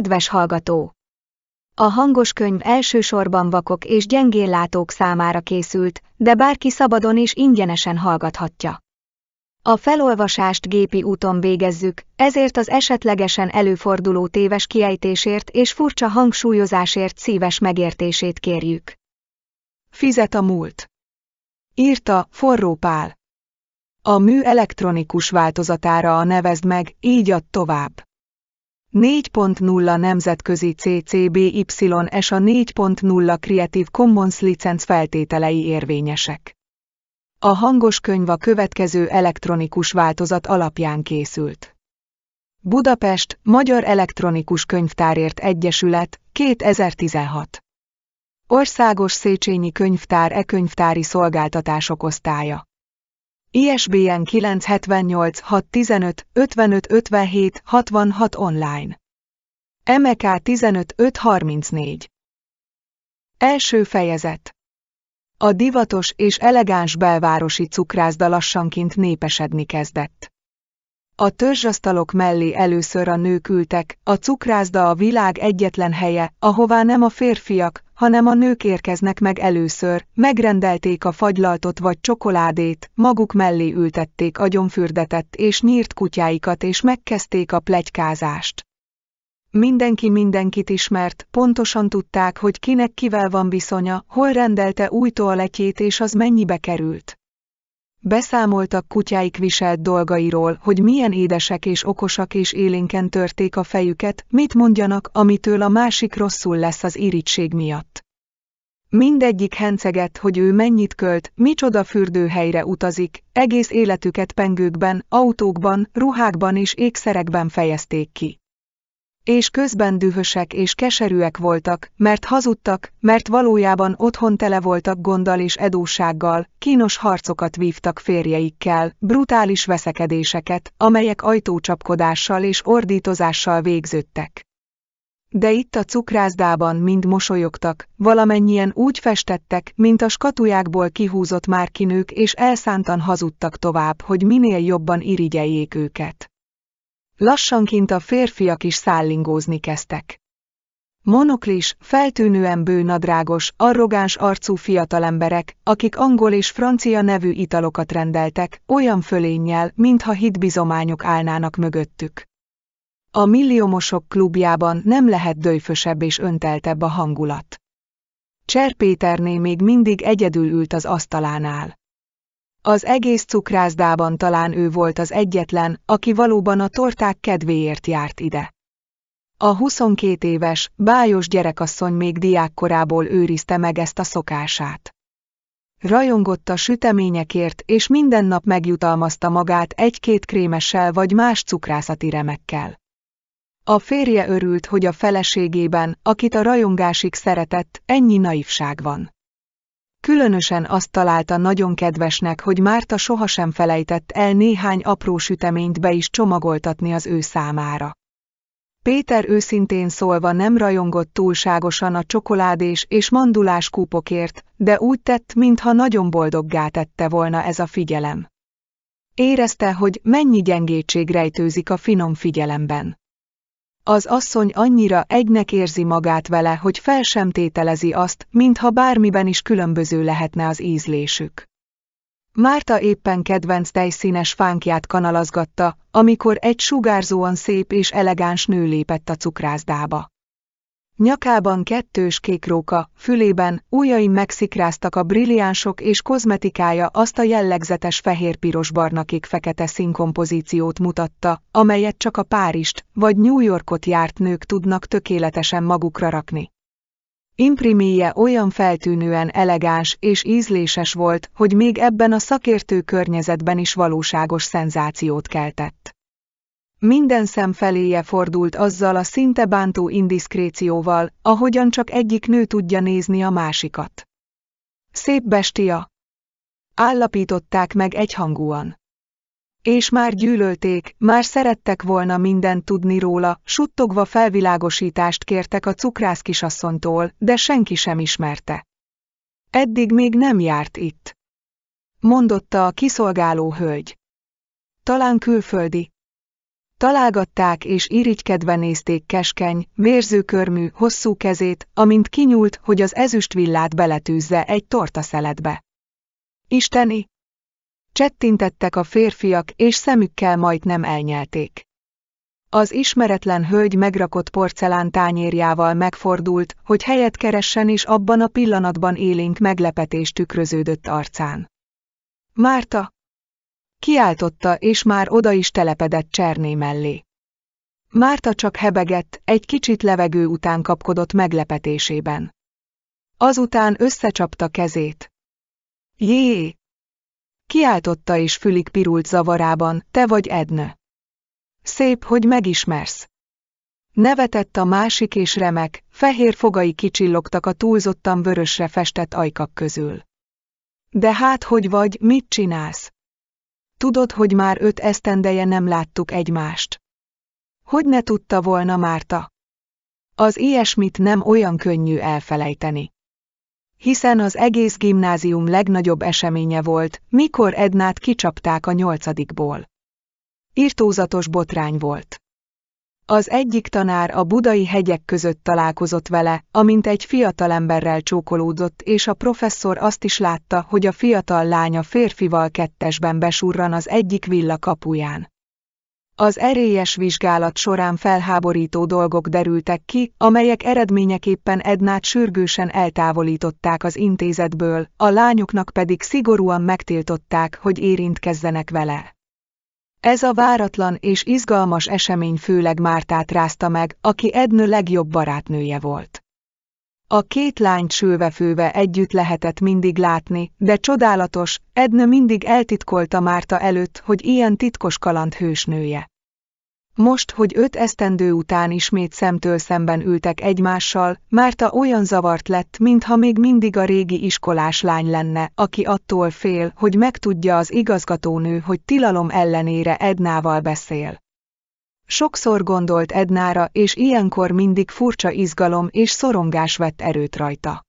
Kedves hallgató! A hangos könyv elsősorban vakok és gyengéllátók számára készült, de bárki szabadon és ingyenesen hallgathatja. A felolvasást gépi úton végezzük, ezért az esetlegesen előforduló téves kiejtésért és furcsa hangsúlyozásért szíves megértését kérjük. Fizet a múlt. Írta Forró Pál. A mű elektronikus változatára a nevezd meg, így ad tovább. 4.0 Nemzetközi ccby és a 4.0 Creative Commons licenc feltételei érvényesek. A hangos könyv a következő elektronikus változat alapján készült. Budapest, Magyar Elektronikus Könyvtárért Egyesület, 2016. Országos Széchenyi Könyvtár e-könyvtári szolgáltatások osztálya. ISBN 978 615 5557 66 online. MK 15534. Első fejezet. A divatos és elegáns belvárosi cukrászda lassanként népesedni kezdett. A törzsasztalok mellé először a nők ültek, a cukrászda a világ egyetlen helye, ahová nem a férfiak, hanem a nők érkeznek meg először, megrendelték a fagylaltot vagy csokoládét, maguk mellé ültették agyonfürdetett és nyírt kutyáikat és megkezdték a plegykázást. Mindenki mindenkit ismert, pontosan tudták, hogy kinek kivel van viszonya, hol rendelte új toaletjét és az mennyibe került. Beszámoltak kutyáik viselt dolgairól, hogy milyen édesek és okosak és élénken törték a fejüket, mit mondjanak, amitől a másik rosszul lesz az irítség miatt. Mindegyik henceget, hogy ő mennyit költ, micsoda fürdőhelyre utazik, egész életüket pengőkben, autókban, ruhákban és ékszerekben fejezték ki és közben dühösek és keserűek voltak, mert hazudtak, mert valójában otthon tele voltak gonddal és edósággal, kínos harcokat vívtak férjeikkel, brutális veszekedéseket, amelyek ajtócsapkodással és ordítozással végződtek. De itt a cukrászdában mind mosolyogtak, valamennyien úgy festettek, mint a skatujákból kihúzott márkinők és elszántan hazudtak tovább, hogy minél jobban irigyeljék őket. Lassanként a férfiak is szállingózni kezdtek. Monoklis, feltűnően bőnadrágos, arrogáns arcú fiatalemberek, akik angol és francia nevű italokat rendeltek, olyan fölénnyel, mintha hitbizományok állnának mögöttük. A milliomosok klubjában nem lehet döjfösebb és önteltebb a hangulat. Cserpéterné még mindig egyedül ült az asztalánál. Az egész cukrászdában talán ő volt az egyetlen, aki valóban a torták kedvéért járt ide. A 22 éves, bájos gyerekasszony még diákkorából őrizte meg ezt a szokását. Rajongott a süteményekért, és minden nap megjutalmazta magát egy-két krémessel vagy más cukrászati remekkel. A férje örült, hogy a feleségében, akit a rajongásig szeretett, ennyi naivság van. Különösen azt találta nagyon kedvesnek, hogy Márta sohasem felejtett el néhány apró süteményt be is csomagoltatni az ő számára. Péter őszintén szólva nem rajongott túlságosan a csokoládés és mandulás kúpokért, de úgy tett, mintha nagyon boldoggá tette volna ez a figyelem. Érezte, hogy mennyi gyengétség rejtőzik a finom figyelemben az asszony annyira egynek érzi magát vele, hogy fel sem tételezi azt, mintha bármiben is különböző lehetne az ízlésük. Márta éppen kedvenc tejszínes fánkját kanalazgatta, amikor egy sugárzóan szép és elegáns nő lépett a cukrászdába. Nyakában kettős kék róka, fülében, ujjai megszikráztak a brilliánsok és kozmetikája azt a jellegzetes fehér-piros-barnakék fekete színkompozíciót mutatta, amelyet csak a Párist vagy New Yorkot járt nők tudnak tökéletesen magukra rakni. Impriméje olyan feltűnően elegáns és ízléses volt, hogy még ebben a szakértő környezetben is valóságos szenzációt keltett. Minden szem feléje fordult azzal a szinte bántó indiszkrécióval, ahogyan csak egyik nő tudja nézni a másikat. Szép bestia! Állapították meg egyhangúan. És már gyűlölték, már szerettek volna mindent tudni róla, suttogva felvilágosítást kértek a cukrász kisasszonytól, de senki sem ismerte. Eddig még nem járt itt. Mondotta a kiszolgáló hölgy. Talán külföldi, Találgatták és irigykedve nézték keskeny, mérzőkörmű, hosszú kezét, amint kinyúlt, hogy az ezüstvillát beletűzze egy szeletbe. Isteni! Csettintettek a férfiak, és szemükkel nem elnyelték. Az ismeretlen hölgy megrakott porcelán tányérjával megfordult, hogy helyet keressen és abban a pillanatban élénk meglepetés tükröződött arcán. Márta, Kiáltotta, és már oda is telepedett Cserné mellé. Márta csak hebegett, egy kicsit levegő után kapkodott meglepetésében. Azután összecsapta kezét. Jé! Kiáltotta és fülik pirult zavarában, te vagy Edna. Szép, hogy megismersz. Nevetett a másik és remek, fehér fogai kicsillogtak a túlzottan vörösre festett ajkak közül. De hát hogy vagy, mit csinálsz? Tudod, hogy már öt esztendeje nem láttuk egymást. Hogy ne tudta volna Márta? Az ilyesmit nem olyan könnyű elfelejteni. Hiszen az egész gimnázium legnagyobb eseménye volt, mikor Ednát kicsapták a nyolcadikból. Irtózatos botrány volt. Az egyik tanár a budai hegyek között találkozott vele, amint egy fiatalemberrel csókolódott, és a professzor azt is látta, hogy a fiatal lánya férfival kettesben besurran az egyik villa kapuján. Az erélyes vizsgálat során felháborító dolgok derültek ki, amelyek eredményeképpen Ednát sürgősen eltávolították az intézetből, a lányoknak pedig szigorúan megtiltották, hogy érintkezzenek vele. Ez a váratlan és izgalmas esemény főleg Mártát rázta meg, aki Ednő legjobb barátnője volt. A két lányt főve együtt lehetett mindig látni, de csodálatos, Edna mindig eltitkolta Márta előtt, hogy ilyen titkos kaland hősnője. Most, hogy öt esztendő után ismét szemtől szemben ültek egymással, Márta olyan zavart lett, mintha még mindig a régi iskolás lány lenne, aki attól fél, hogy megtudja az igazgatónő, hogy tilalom ellenére Ednával beszél. Sokszor gondolt Ednára, és ilyenkor mindig furcsa izgalom és szorongás vett erőt rajta.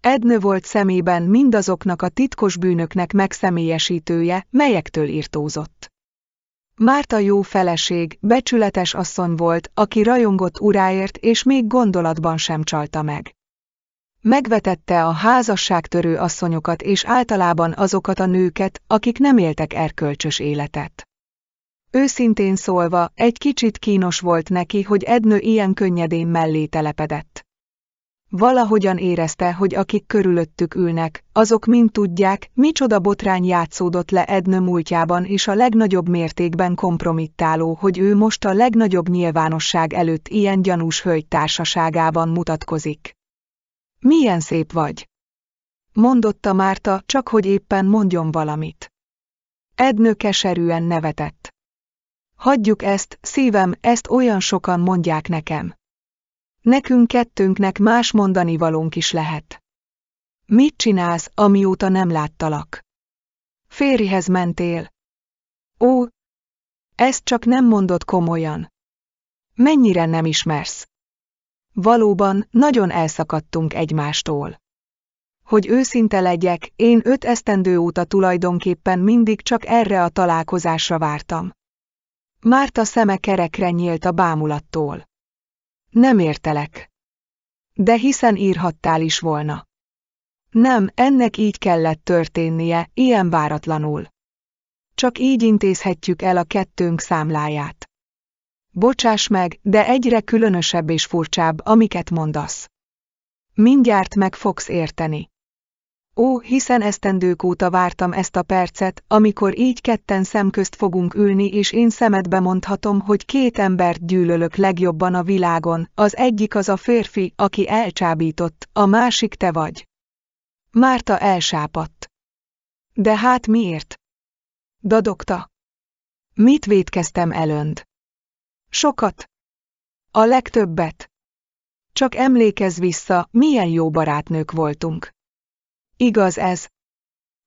Ednő volt szemében mindazoknak a titkos bűnöknek megszemélyesítője, melyektől írtózott. Márta jó feleség, becsületes asszony volt, aki rajongott uráért és még gondolatban sem csalta meg. Megvetette a házasságtörő asszonyokat és általában azokat a nőket, akik nem éltek erkölcsös életet. Őszintén szólva, egy kicsit kínos volt neki, hogy Ednő ilyen könnyedén mellé telepedett. Valahogyan érezte, hogy akik körülöttük ülnek, azok mind tudják, micsoda botrány játszódott le Edna múltjában és a legnagyobb mértékben kompromittáló, hogy ő most a legnagyobb nyilvánosság előtt ilyen gyanús hölgy társaságában mutatkozik. Milyen szép vagy! Mondotta Márta, csak hogy éppen mondjon valamit. Ednő keserűen nevetett. Hagyjuk ezt, szívem, ezt olyan sokan mondják nekem. Nekünk kettőnknek más mondani valónk is lehet. Mit csinálsz, amióta nem láttalak? Férihez mentél. Ó, ezt csak nem mondod komolyan. Mennyire nem ismersz? Valóban, nagyon elszakadtunk egymástól. Hogy őszinte legyek, én öt esztendő óta tulajdonképpen mindig csak erre a találkozásra vártam. Márta szeme kerekre nyílt a bámulattól. Nem értelek. De hiszen írhattál is volna. Nem, ennek így kellett történnie, ilyen váratlanul. Csak így intézhetjük el a kettőnk számláját. Bocsáss meg, de egyre különösebb és furcsább, amiket mondasz. Mindjárt meg fogsz érteni. Ó, hiszen esztendők óta vártam ezt a percet, amikor így ketten szemközt fogunk ülni, és én szemedbe mondhatom, hogy két embert gyűlölök legjobban a világon, az egyik az a férfi, aki elcsábított, a másik te vagy. Márta elsápadt. De hát miért? Dadogta. Mit védkeztem elönt? Sokat. A legtöbbet. Csak emlékezz vissza, milyen jó barátnők voltunk. Igaz ez.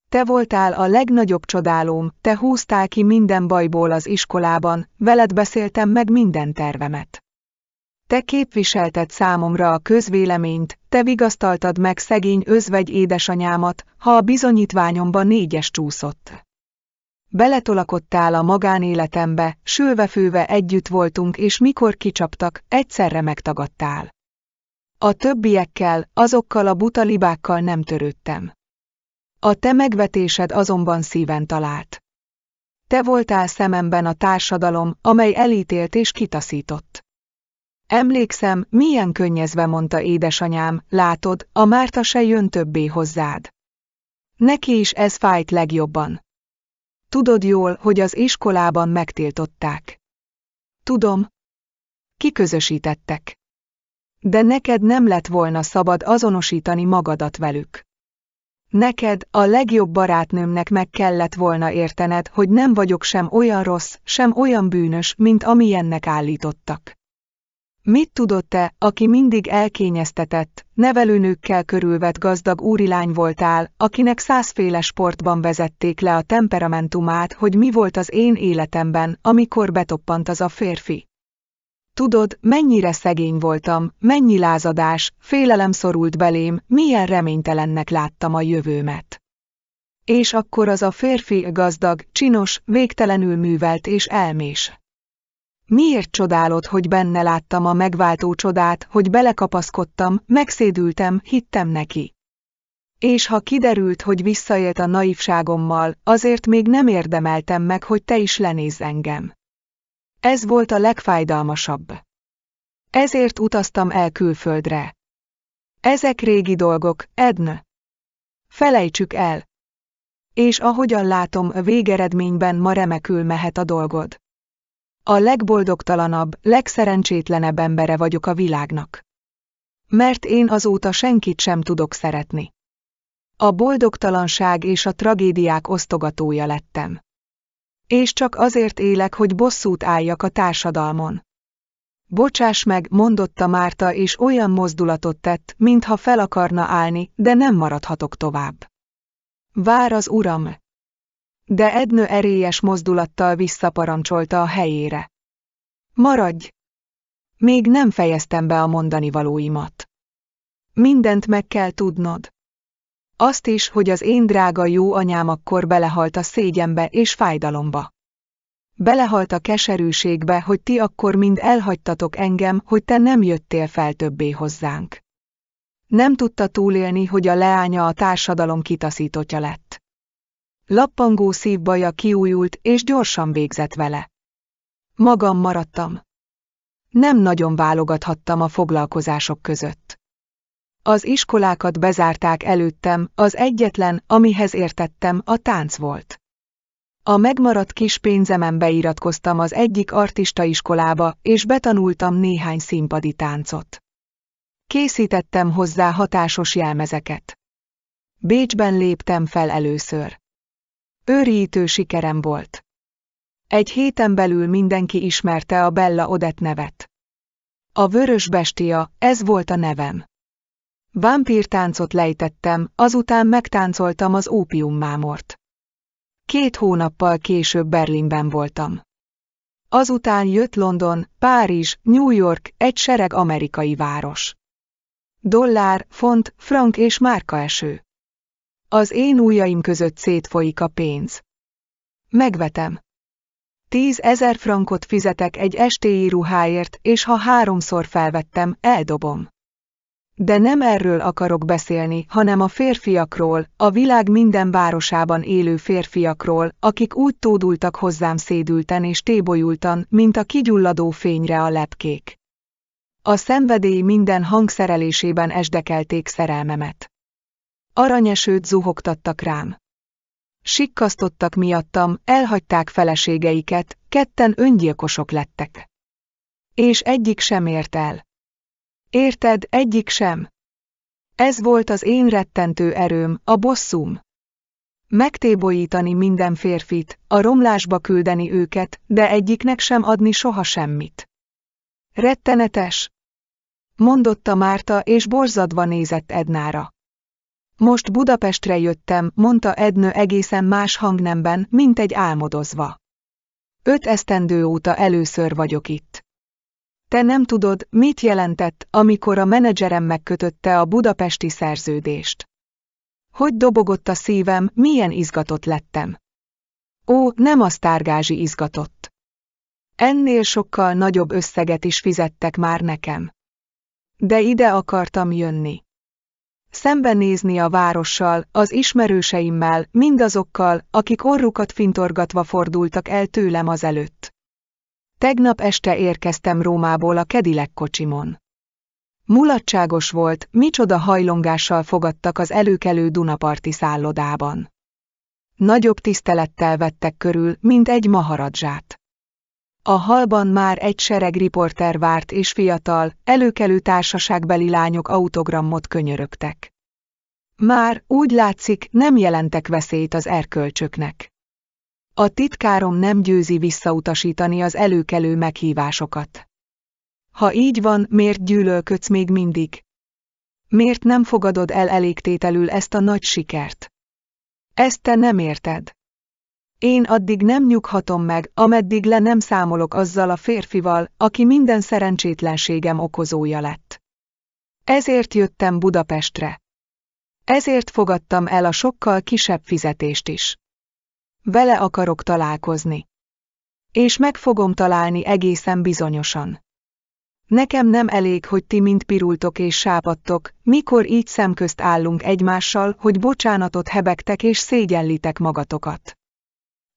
Te voltál a legnagyobb csodálóm, te húztál ki minden bajból az iskolában, veled beszéltem meg minden tervemet. Te képviselted számomra a közvéleményt, te vigasztaltad meg szegény özvegy édesanyámat, ha a bizonyítványomba négyes csúszott. Beletolakodtál a magánéletembe, sülve-főve együtt voltunk és mikor kicsaptak, egyszerre megtagadtál. A többiekkel, azokkal a butalibákkal nem törődtem. A te megvetésed azonban szíven talált. Te voltál szememben a társadalom, amely elítélt és kitaszított. Emlékszem, milyen könnyezve mondta édesanyám, látod, a Márta se jön többé hozzád. Neki is ez fájt legjobban. Tudod jól, hogy az iskolában megtiltották. Tudom. Kiközösítettek. De neked nem lett volna szabad azonosítani magadat velük. Neked, a legjobb barátnőmnek meg kellett volna értened, hogy nem vagyok sem olyan rossz, sem olyan bűnös, mint amilyennek állítottak. Mit tudott te, aki mindig elkényeztetett, nevelőnőkkel körülvett gazdag úrilány voltál, akinek százféle sportban vezették le a temperamentumát, hogy mi volt az én életemben, amikor betoppant az a férfi? Tudod, mennyire szegény voltam, mennyi lázadás, félelem szorult belém, milyen reménytelennek láttam a jövőmet. És akkor az a férfi gazdag, csinos, végtelenül művelt és elmés. Miért csodálod, hogy benne láttam a megváltó csodát, hogy belekapaszkodtam, megszédültem, hittem neki? És ha kiderült, hogy visszaélt a naivságommal, azért még nem érdemeltem meg, hogy te is lenézz engem. Ez volt a legfájdalmasabb. Ezért utaztam el külföldre. Ezek régi dolgok, Edna. Felejtsük el. És ahogyan látom, a végeredményben ma remekül mehet a dolgod. A legboldogtalanabb, legszerencsétlenebb embere vagyok a világnak. Mert én azóta senkit sem tudok szeretni. A boldogtalanság és a tragédiák osztogatója lettem. És csak azért élek, hogy bosszút álljak a társadalmon. Bocsáss meg, mondotta Márta, és olyan mozdulatot tett, mintha fel akarna állni, de nem maradhatok tovább. Vár az uram, de Ednő erélyes mozdulattal visszaparancsolta a helyére. Maradj! Még nem fejeztem be a mondani valóimat. Mindent meg kell tudnod. Azt is, hogy az én drága jó anyám akkor belehalt a szégyenbe és fájdalomba. Belehalt a keserűségbe, hogy ti akkor mind elhagytatok engem, hogy te nem jöttél fel többé hozzánk. Nem tudta túlélni, hogy a leánya a társadalom kitaszítotja lett. Lappangó szívbaja kiújult, és gyorsan végzett vele. Magam maradtam. Nem nagyon válogathattam a foglalkozások között. Az iskolákat bezárták előttem, az egyetlen, amihez értettem, a tánc volt. A megmaradt kis pénzemen beiratkoztam az egyik iskolába és betanultam néhány színpadi táncot. Készítettem hozzá hatásos jelmezeket. Bécsben léptem fel először. Őriítő sikerem volt. Egy héten belül mindenki ismerte a Bella Odett nevet. A vörös bestia, ez volt a nevem. Vámpírtáncot lejtettem, azután megtáncoltam az ópiummámort. Két hónappal később Berlinben voltam. Azután jött London, Párizs, New York, egy sereg amerikai város. Dollár, font, frank és márkaeső. Az én ujjaim között szétfolyik a pénz. Megvetem. Tíz ezer frankot fizetek egy estéi ruháért, és ha háromszor felvettem, eldobom. De nem erről akarok beszélni, hanem a férfiakról, a világ minden városában élő férfiakról, akik úgy tódultak hozzám szédülten és tébolyultan, mint a kigyulladó fényre a lepkék. A szenvedély minden hangszerelésében esdekelték szerelmemet aranyesőt zuhogtattak rám. Sikkasztottak miattam, elhagyták feleségeiket, ketten öngyilkosok lettek. És egyik sem ért el. Érted, egyik sem. Ez volt az én rettentő erőm, a bosszum. Megtébolyítani minden férfit, a romlásba küldeni őket, de egyiknek sem adni soha semmit. Rettenetes, mondotta Márta, és borzadva nézett Ednára. Most Budapestre jöttem, mondta Ednő egészen más hangnemben, mint egy álmodozva. Öt esztendő óta először vagyok itt. Te nem tudod, mit jelentett, amikor a menedzserem megkötötte a budapesti szerződést. Hogy dobogott a szívem, milyen izgatott lettem. Ó, nem a sztárgázsi izgatott. Ennél sokkal nagyobb összeget is fizettek már nekem. De ide akartam jönni szembenézni a várossal, az ismerőseimmel, mindazokkal, akik orrukat fintorgatva fordultak el tőlem azelőtt. Tegnap este érkeztem Rómából a kedilek kocsimon. Mulatságos volt, micsoda hajlongással fogadtak az előkelő Dunaparti szállodában. Nagyobb tisztelettel vettek körül, mint egy maharadzsát. A halban már egy sereg riporter várt és fiatal, előkelő társaságbeli lányok autogramot könyörögtek. Már, úgy látszik, nem jelentek veszélyt az erkölcsöknek. A titkárom nem győzi visszautasítani az előkelő meghívásokat. Ha így van, miért gyűlölködsz még mindig? Miért nem fogadod el elégtételül ezt a nagy sikert? Ezt te nem érted. Én addig nem nyughatom meg, ameddig le nem számolok azzal a férfival, aki minden szerencsétlenségem okozója lett. Ezért jöttem Budapestre. Ezért fogadtam el a sokkal kisebb fizetést is. Vele akarok találkozni. És meg fogom találni egészen bizonyosan. Nekem nem elég, hogy ti mind pirultok és sápadtok, mikor így szemközt állunk egymással, hogy bocsánatot hebegtek és szégyenlitek magatokat.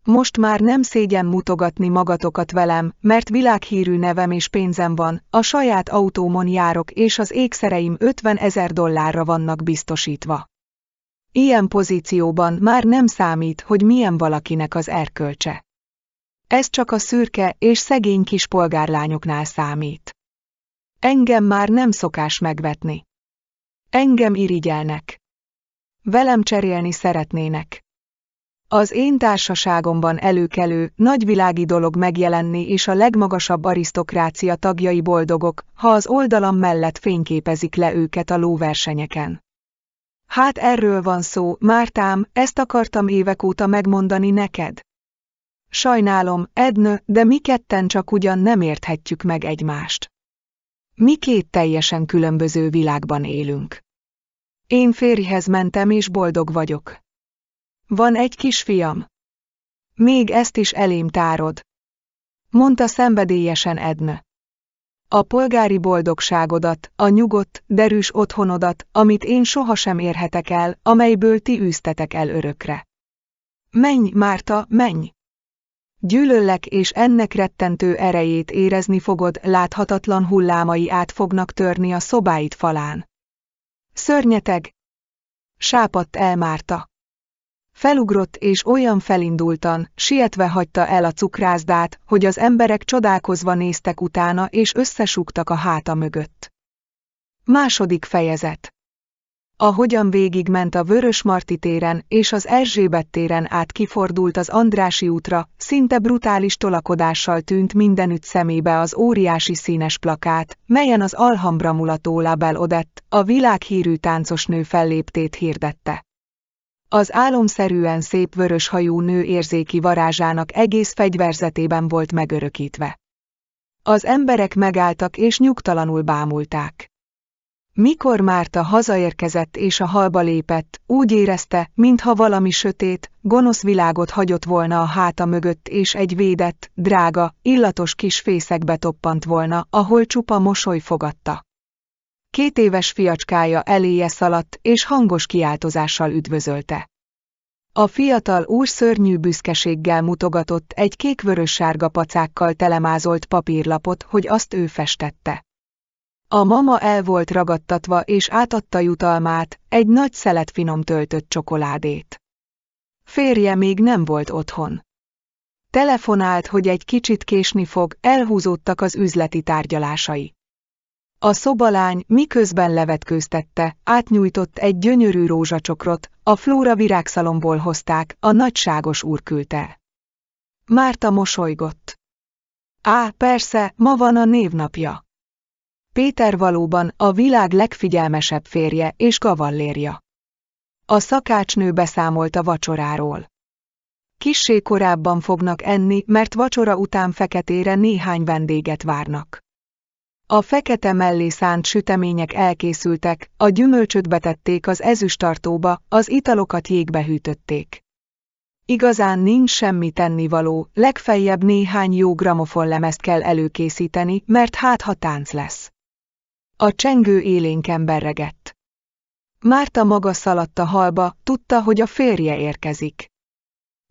Most már nem szégyen mutogatni magatokat velem, mert világhírű nevem és pénzem van, a saját autómon járok és az ékszereim 50 ezer dollárra vannak biztosítva. Ilyen pozícióban már nem számít, hogy milyen valakinek az erkölcse. Ez csak a szürke és szegény kis polgárlányoknál számít. Engem már nem szokás megvetni. Engem irigyelnek. Velem cserélni szeretnének. Az én társaságomban előkelő, nagyvilági dolog megjelenni és a legmagasabb arisztokrácia tagjai boldogok, ha az oldalam mellett fényképezik le őket a lóversenyeken. Hát erről van szó, Mártám, ezt akartam évek óta megmondani neked. Sajnálom, Ednő, de mi ketten csak ugyan nem érthetjük meg egymást. Mi két teljesen különböző világban élünk. Én férjhez mentem és boldog vagyok. Van egy kisfiam. Még ezt is elém tárod. Mondta szenvedélyesen Edne. A polgári boldogságodat, a nyugodt, derűs otthonodat, amit én sohasem érhetek el, amelyből ti űztetek el örökre. Menj, Márta, menj! Gyűlöllek és ennek rettentő erejét érezni fogod, láthatatlan hullámai át fognak törni a szobáid falán. Szörnyeteg! Sápadt el Márta. Felugrott és olyan felindultan, sietve hagyta el a cukrászdát, hogy az emberek csodálkozva néztek utána és összesúgtak a háta mögött. Második fejezet Ahogyan végigment a Vörös Marti téren és az Erzsébet téren át kifordult az Andrási útra, szinte brutális tolakodással tűnt mindenütt szemébe az óriási színes plakát, melyen az Alhambra mulató Label Odett, a világhírű táncosnő felléptét hirdette. Az álomszerűen szép vörös hajú nő érzéki varázsának egész fegyverzetében volt megörökítve. Az emberek megálltak és nyugtalanul bámulták. Mikor Márta hazaérkezett és a halba lépett, úgy érezte, mintha valami sötét, gonosz világot hagyott volna a háta mögött és egy védett, drága, illatos kis fészekbe toppant volna, ahol csupa mosoly fogadta. Két éves fiacskája eléje szaladt, és hangos kiáltozással üdvözölte. A fiatal úr szörnyű büszkeséggel mutogatott egy kék-vörös-sárga pacákkal telemázolt papírlapot, hogy azt ő festette. A mama el volt ragadtatva és átadta jutalmát, egy nagy szelet finom töltött csokoládét. Férje még nem volt otthon. Telefonált, hogy egy kicsit késni fog, elhúzódtak az üzleti tárgyalásai. A szobalány, miközben levetkőztette, átnyújtott egy gyönyörű rózsacsokrot, a flóra virágszalomból hozták, a nagyságos úr küldte. Márta mosolygott. Á, persze, ma van a névnapja. Péter valóban a világ legfigyelmesebb férje és kavallérja. A szakácsnő beszámolt a vacsoráról. Kissé korábban fognak enni, mert vacsora után feketére néhány vendéget várnak. A fekete mellé szánt sütemények elkészültek, a gyümölcsöt betették az ezüstartóba, az italokat jégbe hűtötték. Igazán nincs semmi tennivaló, legfeljebb néhány jó lemezt kell előkészíteni, mert hát ha tánc lesz. A csengő élénken berregett. Márta maga szaladt a halba, tudta, hogy a férje érkezik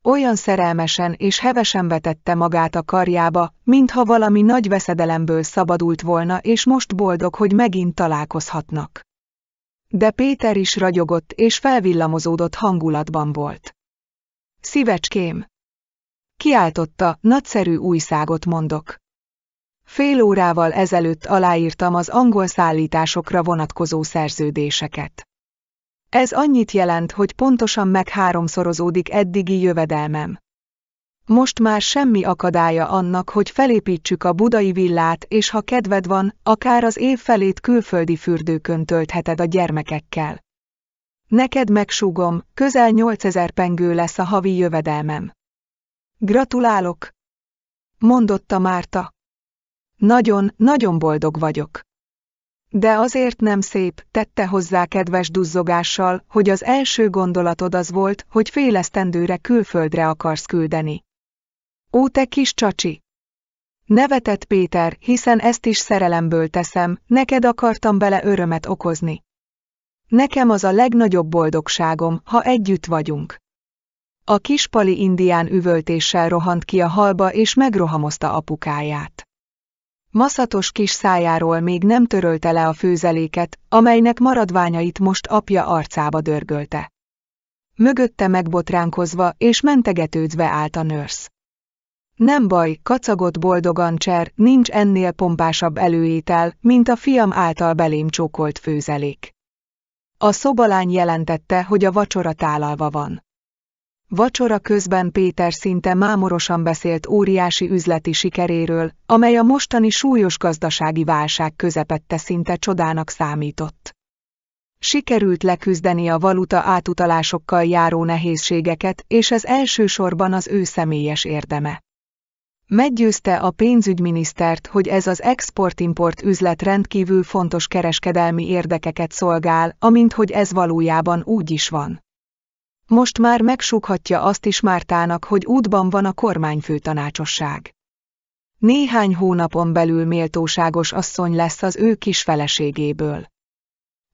olyan szerelmesen és hevesen vetette magát a karjába, mintha valami nagy veszedelemből szabadult volna és most boldog, hogy megint találkozhatnak. De Péter is ragyogott és felvillamozódott hangulatban volt. Szívecském! Kiáltotta, nagyszerű újságot mondok. Fél órával ezelőtt aláírtam az angol szállításokra vonatkozó szerződéseket. Ez annyit jelent, hogy pontosan megháromszorozódik eddigi jövedelmem. Most már semmi akadálya annak, hogy felépítsük a budai villát, és ha kedved van, akár az év felét külföldi fürdőkön töltheted a gyermekekkel. Neked megsúgom, közel 8000 pengő lesz a havi jövedelmem. Gratulálok! Mondotta Márta. Nagyon, nagyon boldog vagyok. De azért nem szép, tette hozzá kedves duzzogással, hogy az első gondolatod az volt, hogy félesztendőre külföldre akarsz küldeni. Ó te kis csacsi! Nevetett Péter, hiszen ezt is szerelemből teszem, neked akartam bele örömet okozni. Nekem az a legnagyobb boldogságom, ha együtt vagyunk. A kispali indián üvöltéssel rohant ki a halba és megrohamozta apukáját. Maszatos kis szájáról még nem törölte le a főzeléket, amelynek maradványait most apja arcába dörgölte. Mögötte megbotránkozva és mentegetődve állt a nőrsz. Nem baj, kacagott boldogan cser, nincs ennél pompásabb előétel, mint a fiam által belém csókolt főzelék. A szobalány jelentette, hogy a vacsora tálalva van. Vacsora közben Péter szinte mámorosan beszélt óriási üzleti sikeréről, amely a mostani súlyos gazdasági válság közepette szinte csodának számított. Sikerült leküzdeni a valuta átutalásokkal járó nehézségeket, és ez elsősorban az ő személyes érdeme. Meggyőzte a pénzügyminisztert, hogy ez az export-import üzlet rendkívül fontos kereskedelmi érdekeket szolgál, amint hogy ez valójában úgy is van. Most már megsúghatja azt is Mártának, hogy útban van a kormányfő tanácsosság. Néhány hónapon belül méltóságos asszony lesz az ő kis feleségéből.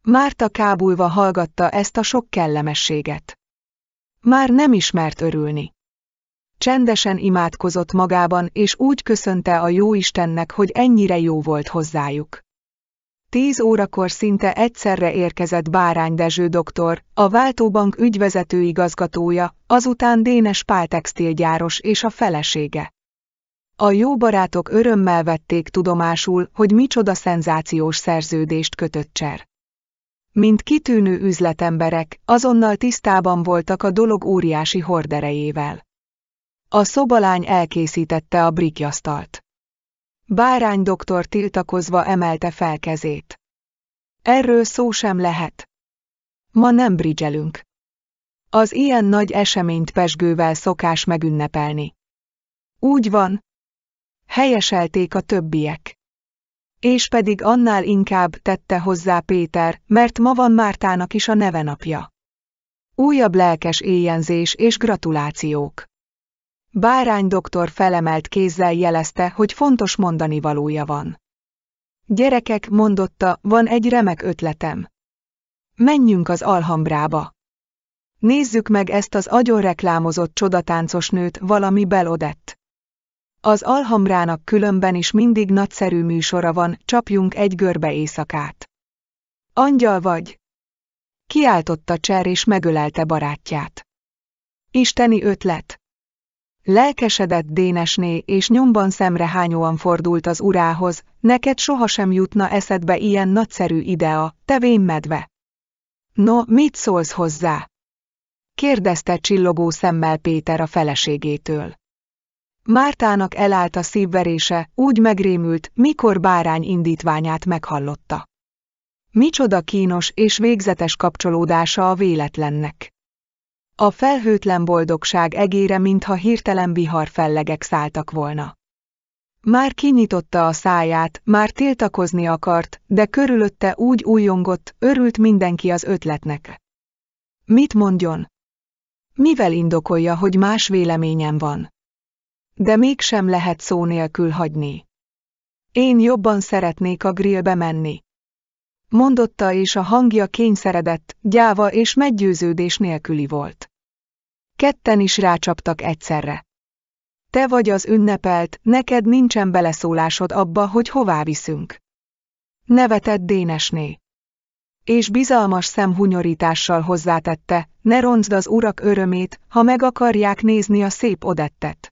Márta kábulva hallgatta ezt a sok kellemességet. Már nem ismert örülni. Csendesen imádkozott magában, és úgy köszönte a jó istennek, hogy ennyire jó volt hozzájuk. Tíz órakor szinte egyszerre érkezett Bárány Dezső doktor, a Váltóbank ügyvezető igazgatója, azután Dénes Pál textilgyáros és a felesége. A jó barátok örömmel vették tudomásul, hogy micsoda szenzációs szerződést kötött Cser. Mint kitűnő üzletemberek, azonnal tisztában voltak a dolog óriási horderejével. A szobalány elkészítette a brikjasztalt. Bárány doktor tiltakozva emelte fel kezét. Erről szó sem lehet. Ma nem bridgelünk. Az ilyen nagy eseményt pesgővel szokás megünnepelni. Úgy van. Helyeselték a többiek. És pedig annál inkább tette hozzá Péter, mert ma van Mártának is a nevenapja. Újabb lelkes éjjenzés és gratulációk. Bárány doktor felemelt kézzel jelezte, hogy fontos mondani valója van. Gyerekek, mondotta, van egy remek ötletem. Menjünk az Alhambrába. Nézzük meg ezt az agyon reklámozott csodatáncos nőt, valami belodett. Az Alhambrának különben is mindig nagyszerű műsora van, csapjunk egy görbe éjszakát. Angyal vagy! Kiáltotta Cser és megölelte barátját. Isteni ötlet! Lelkesedett Dénesné és nyomban szemrehányóan fordult az urához, neked sohasem jutna eszedbe ilyen nagyszerű idea, te vén medve. No, mit szólsz hozzá? kérdezte csillogó szemmel Péter a feleségétől. Mártának elállt a szívverése, úgy megrémült, mikor bárány indítványát meghallotta. Micsoda kínos és végzetes kapcsolódása a véletlennek. A felhőtlen boldogság egére mintha hirtelen vihar fellegek szálltak volna. Már kinyitotta a száját, már tiltakozni akart, de körülötte úgy újongott, örült mindenki az ötletnek. Mit mondjon? Mivel indokolja, hogy más véleményem van? De mégsem lehet szó nélkül hagyni. Én jobban szeretnék a grillbe menni mondotta és a hangja kényszeredett, gyáva és meggyőződés nélküli volt. Ketten is rácsaptak egyszerre. Te vagy az ünnepelt, neked nincsen beleszólásod abba, hogy hová viszünk. Nevetett Dénesné. És bizalmas szemhunyorítással hozzátette, ne ronzd az urak örömét, ha meg akarják nézni a szép odettet.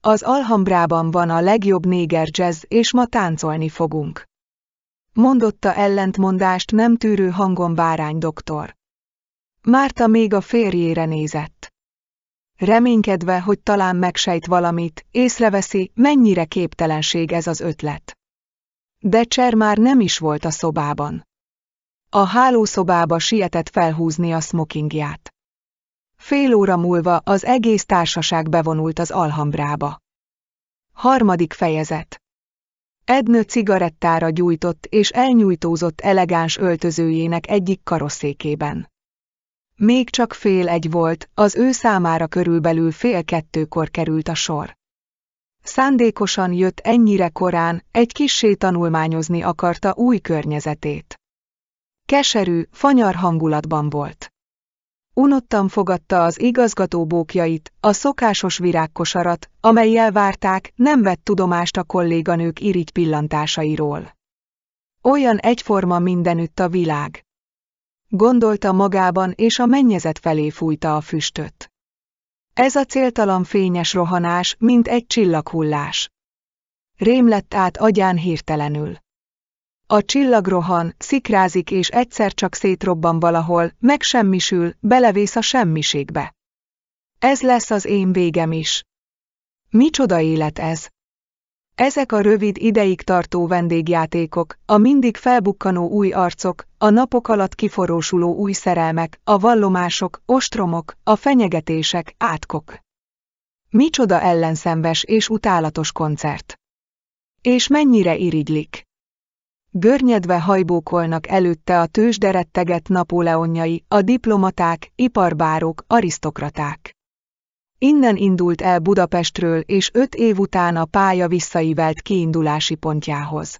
Az Alhambrában van a legjobb néger jazz, és ma táncolni fogunk. Mondotta ellentmondást nem tűrő hangon bárány doktor. Márta még a férjére nézett. Reménykedve, hogy talán megsejt valamit, észreveszi, mennyire képtelenség ez az ötlet. De Cser már nem is volt a szobában. A hálószobába sietett felhúzni a smokingját. Fél óra múlva az egész társaság bevonult az alhambrába. Harmadik fejezet Ednő cigarettára gyújtott és elnyújtózott elegáns öltözőjének egyik karosszékében. Még csak fél egy volt, az ő számára körülbelül fél kettőkor került a sor. Szándékosan jött ennyire korán, egy kissé tanulmányozni akarta új környezetét. Keserű, fanyar hangulatban volt unottan fogadta az igazgató bókjait, a szokásos virágkosarat, amelyel várták, nem vett tudomást a kolléganők irigy pillantásairól. Olyan egyforma mindenütt a világ. Gondolta magában és a mennyezet felé fújta a füstöt. Ez a céltalan fényes rohanás, mint egy csillaghullás. Rém lett át agyán hirtelenül. A csillag rohan, szikrázik és egyszer csak szétrobban valahol, megsemmisül, belevész a semmiségbe. Ez lesz az én végem is. Micsoda élet ez! Ezek a rövid ideig tartó vendégjátékok, a mindig felbukkanó új arcok, a napok alatt kiforósuló új szerelmek, a vallomások, ostromok, a fenyegetések, átkok. Micsoda ellenszenves és utálatos koncert! És mennyire irigylik! görnyedve hajbókolnak előtte a tősderetteget napóleonjai, a diplomaták, iparbárok, arisztokraták. Innen indult el Budapestről, és öt év után a pálya visszaivelt kiindulási pontjához.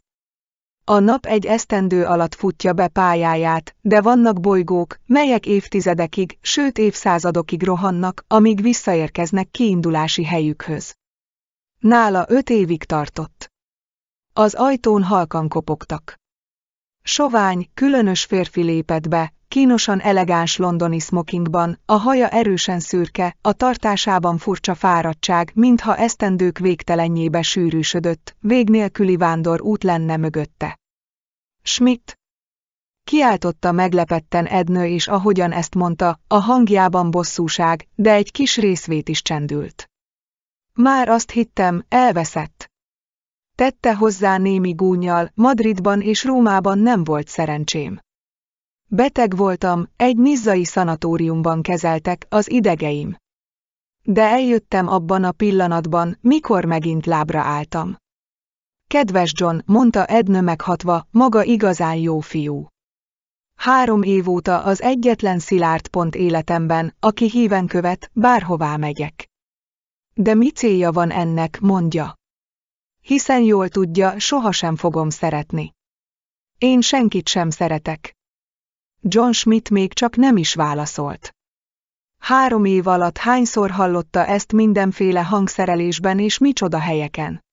A nap egy esztendő alatt futja be pályáját, de vannak bolygók, melyek évtizedekig, sőt évszázadokig rohannak, amíg visszaérkeznek kiindulási helyükhöz. Nála öt évig tartott. Az ajtón halkan kopogtak. Sovány, különös férfi lépett be, kínosan elegáns londoni smokingban, a haja erősen szürke, a tartásában furcsa fáradtság, mintha esztendők végtelenjébe sűrűsödött, vég nélküli vándor út lenne mögötte. Schmidt! Kiáltotta meglepetten Ednő és ahogyan ezt mondta, a hangjában bosszúság, de egy kis részvét is csendült. Már azt hittem, elveszett. Tette hozzá némi gúnyjal: Madridban és Rómában nem volt szerencsém. Beteg voltam, egy nizzai szanatóriumban kezeltek az idegeim. De eljöttem abban a pillanatban, mikor megint lábra álltam. Kedves John, mondta Edna meghatva, maga igazán jó fiú. Három év óta az egyetlen szilárd pont életemben, aki híven követ, bárhová megyek. De mi célja van ennek, mondja hiszen jól tudja, sohasem fogom szeretni. Én senkit sem szeretek. John Schmidt még csak nem is válaszolt. Három év alatt hányszor hallotta ezt mindenféle hangszerelésben és micsoda helyeken.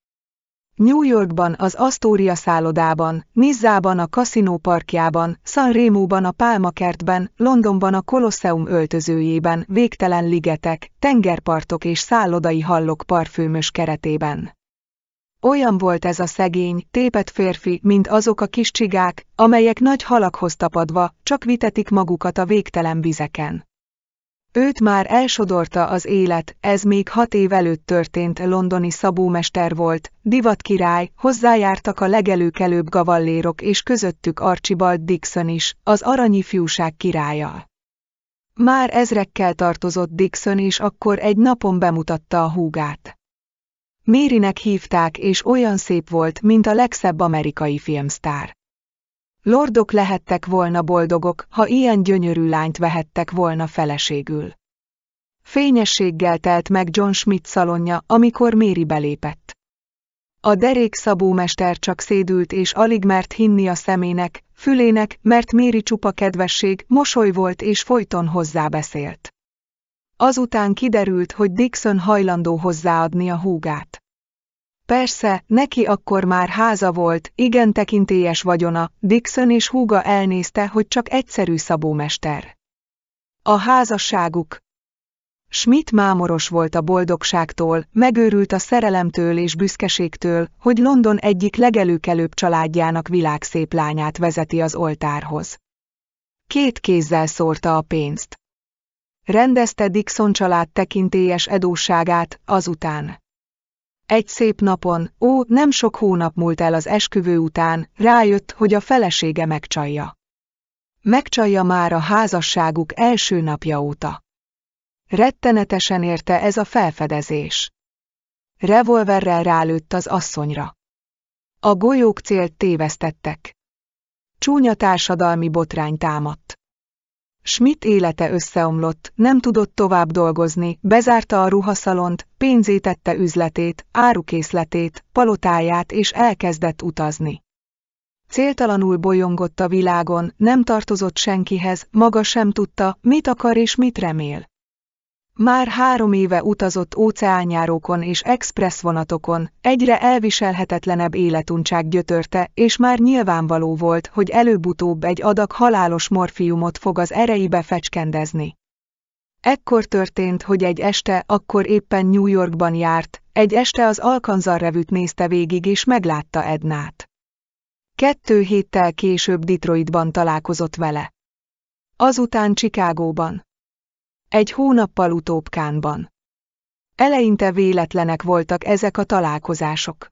New Yorkban az Astoria szállodában, Nizzában a kaszinó parkjában, San Remo-ban a pálmakertben, Londonban a Colosseum öltözőjében, végtelen ligetek, tengerpartok és szállodai hallok parfümös keretében. Olyan volt ez a szegény, tépet férfi, mint azok a kis csigák, amelyek nagy halakhoz tapadva csak vitetik magukat a végtelen vizeken. Őt már elsodorta az élet, ez még hat év előtt történt londoni szabómester volt, divatkirály, hozzájártak a legelőkelőbb gavallérok és közöttük Archibald Dixon is, az aranyi fiúság királya. Már ezrekkel tartozott Dixon és akkor egy napon bemutatta a húgát. Mérinek hívták és olyan szép volt, mint a legszebb amerikai filmsztár. Lordok lehettek volna boldogok, ha ilyen gyönyörű lányt vehettek volna feleségül. Fényességgel telt meg John Schmidt szalonja, amikor Méri belépett. A derék mester csak szédült és alig mert hinni a szemének, fülének, mert Méri csupa kedvesség, mosoly volt és folyton hozzá beszélt. Azután kiderült, hogy Dixon hajlandó hozzáadni a húgát. Persze, neki akkor már háza volt, igen tekintélyes vagyona, Dixon és húga elnézte, hogy csak egyszerű szabómester. A házasságuk. Schmidt mámoros volt a boldogságtól, megőrült a szerelemtől és büszkeségtől, hogy London egyik legelőkelőbb családjának világszép lányát vezeti az oltárhoz. Két kézzel szórta a pénzt. Rendezte Dixon család tekintélyes edóságát, azután. Egy szép napon, ó, nem sok hónap múlt el az esküvő után, rájött, hogy a felesége megcsalja. Megcsalja már a házasságuk első napja óta. Rettenetesen érte ez a felfedezés. Revolverrel rálőtt az asszonyra. A golyók célt tévesztettek. Csúnya társadalmi botrány támadt. Schmidt élete összeomlott, nem tudott tovább dolgozni, bezárta a ruhaszalont, pénzétette üzletét, árukészletét, palotáját és elkezdett utazni. Céltalanul bolyongott a világon, nem tartozott senkihez, maga sem tudta, mit akar és mit remél. Már három éve utazott óceánjárókon és vonatokon, egyre elviselhetetlenebb életuntság gyötörte, és már nyilvánvaló volt, hogy előbb-utóbb egy adag halálos morfiumot fog az ereibe fecskendezni. Ekkor történt, hogy egy este, akkor éppen New Yorkban járt, egy este az Alkanzar revűt nézte végig és meglátta Ednát. Kettő héttel később Detroitban találkozott vele. Azután Chicagóban. Egy hónappal utóbb Kánban. Eleinte véletlenek voltak ezek a találkozások.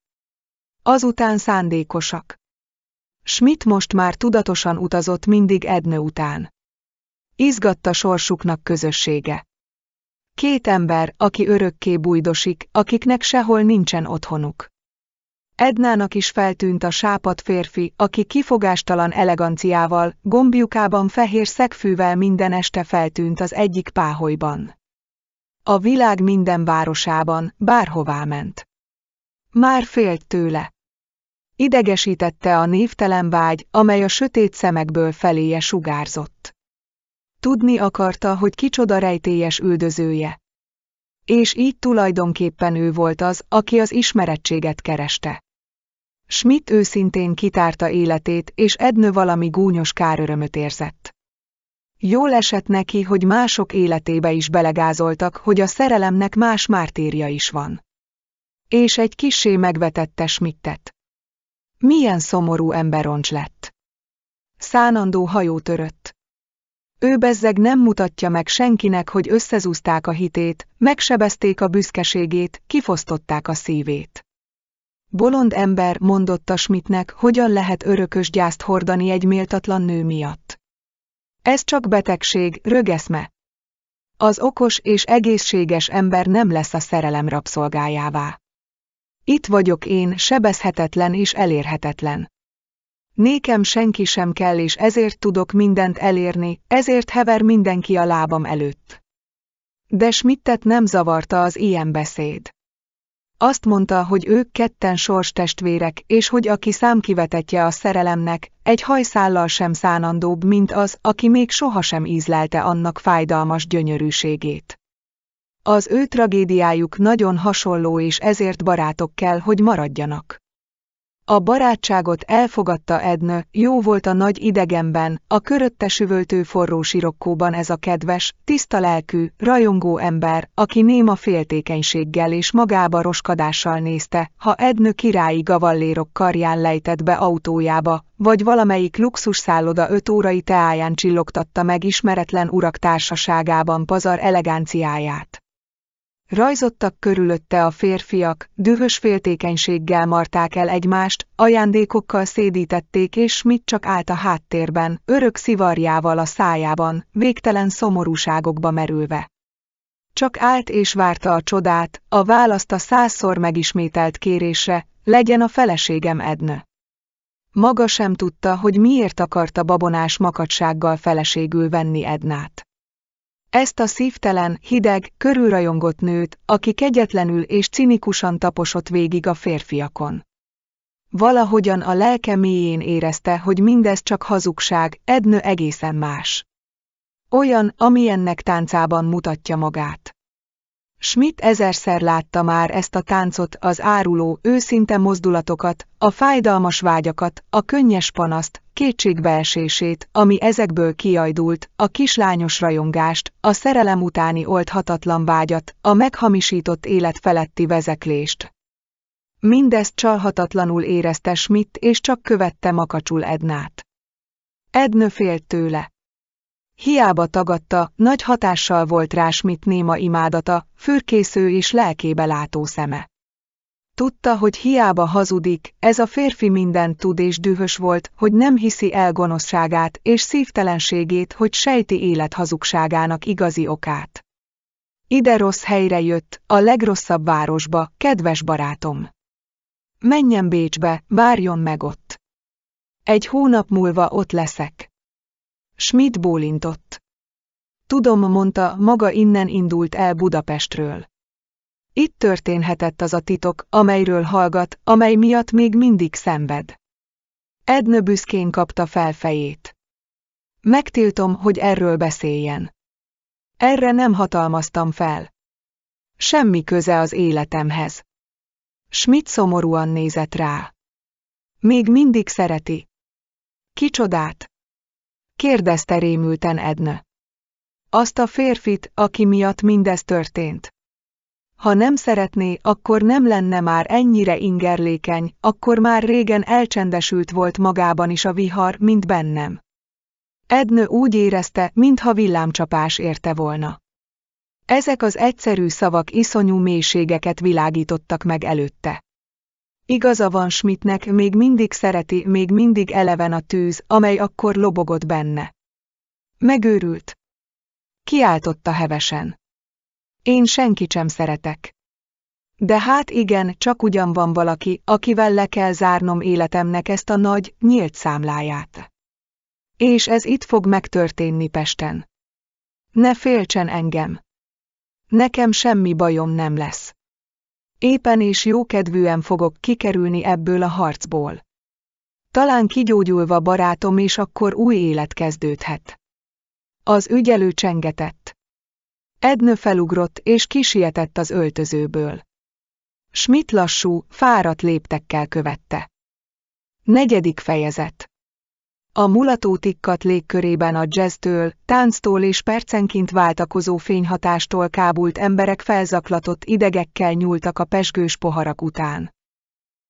Azután szándékosak. Schmidt most már tudatosan utazott mindig Edne után. Izgatta sorsuknak közössége. Két ember, aki örökké bújdosik, akiknek sehol nincsen otthonuk. Ednának is feltűnt a sápat férfi, aki kifogástalan eleganciával, gombjukában fehér szegfűvel minden este feltűnt az egyik páholyban. A világ minden városában, bárhová ment. Már félt tőle. Idegesítette a névtelen vágy, amely a sötét szemekből feléje sugárzott. Tudni akarta, hogy kicsoda rejtélyes üldözője, és így tulajdonképpen ő volt az, aki az ismerettséget kereste. Schmidt őszintén kitárta életét, és Ednő valami gúnyos kárörömöt érzett. Jól esett neki, hogy mások életébe is belegázoltak, hogy a szerelemnek más mártírja is van. És egy kissé megvetette Schmidtet. Milyen szomorú emberoncs lett. Szánandó hajó törött ő bezzeg nem mutatja meg senkinek, hogy összezúzták a hitét, megsebezték a büszkeségét, kifosztották a szívét. Bolond ember mondotta Smitnek, hogyan lehet örökös gyászt hordani egy méltatlan nő miatt. Ez csak betegség, rögeszme. Az okos és egészséges ember nem lesz a szerelem rabszolgájává. Itt vagyok én, sebezhetetlen és elérhetetlen. Nékem senki sem kell és ezért tudok mindent elérni, ezért hever mindenki a lábam előtt. De Schmidtet nem zavarta az ilyen beszéd. Azt mondta, hogy ők ketten sorstestvérek, és hogy aki számkivetetje a szerelemnek, egy hajszállal sem szánandóbb, mint az, aki még sohasem ízlelte annak fájdalmas gyönyörűségét. Az ő tragédiájuk nagyon hasonló és ezért barátok kell, hogy maradjanak. A barátságot elfogadta Edna, jó volt a nagy idegenben, a körötte süvöltő forró sirokkóban ez a kedves, tiszta lelkű, rajongó ember, aki néma féltékenységgel és magába roskadással nézte, ha Edna királyi gavallérok karján lejtett be autójába, vagy valamelyik luxusszálloda öt órai teáján csillogtatta meg ismeretlen urak társaságában pazar eleganciáját. Rajzottak körülötte a férfiak, dühös féltékenységgel marták el egymást, ajándékokkal szédítették és mit csak állt a háttérben, örök szivarjával a szájában, végtelen szomorúságokba merülve. Csak állt és várta a csodát, a választ a százszor megismételt kérésre, legyen a feleségem Edna. Maga sem tudta, hogy miért akarta babonás makadsággal feleségül venni Ednát. Ezt a szívtelen, hideg, körülrajongott nőt, aki kegyetlenül és cinikusan taposott végig a férfiakon. Valahogyan a lelke mélyén érezte, hogy mindez csak hazugság, Ednő egészen más. Olyan, amilyennek táncában mutatja magát. Schmidt ezerszer látta már ezt a táncot, az áruló, őszinte mozdulatokat, a fájdalmas vágyakat, a könnyes panaszt, kétségbeesését, ami ezekből kiajdult, a kislányos rajongást, a szerelem utáni oldhatatlan vágyat, a meghamisított élet feletti vezeklést. Mindezt csalhatatlanul érezte Schmidt és csak követte makacsul Ednát. Edna félt tőle. Hiába tagadta, nagy hatással volt rá Smit néma imádata, fürkésző és lelkébe látó szeme. Tudta, hogy hiába hazudik, ez a férfi mindent tud és dühös volt, hogy nem hiszi el gonoszságát és szívtelenségét, hogy sejti élet hazugságának igazi okát. Ide rossz helyre jött, a legrosszabb városba, kedves barátom. Menjen Bécsbe, várjon meg ott. Egy hónap múlva ott leszek. Schmidt bólintott. Tudom, mondta, maga innen indult el Budapestről. Itt történhetett az a titok, amelyről hallgat, amely miatt még mindig szenved. Edna büszkén kapta fel fejét. Megtiltom, hogy erről beszéljen. Erre nem hatalmaztam fel. Semmi köze az életemhez. Schmidt szomorúan nézett rá. Még mindig szereti. Kicsodát? kérdezte rémülten Edna. Azt a férfit, aki miatt mindez történt. Ha nem szeretné, akkor nem lenne már ennyire ingerlékeny, akkor már régen elcsendesült volt magában is a vihar, mint bennem. Ednő úgy érezte, mintha villámcsapás érte volna. Ezek az egyszerű szavak iszonyú mélységeket világítottak meg előtte. Igaza van Schmidtnek, még mindig szereti, még mindig eleven a tűz, amely akkor lobogott benne. Megőrült. Kiáltotta hevesen. Én senkit sem szeretek. De hát igen, csak ugyan van valaki, akivel le kell zárnom életemnek ezt a nagy, nyílt számláját. És ez itt fog megtörténni Pesten. Ne féltsen engem. Nekem semmi bajom nem lesz. Éppen és jókedvűen fogok kikerülni ebből a harcból. Talán kigyógyulva barátom, és akkor új élet kezdődhet. Az ügyelő csengetett. Ednő felugrott, és kisietett az öltözőből. Schmidt lassú, fáradt léptekkel követte. Negyedik fejezet a mulató tikkat légkörében a jazztől, tánctól és percenként váltakozó fényhatástól kábult emberek felzaklatott idegekkel nyúltak a pesgős poharak után.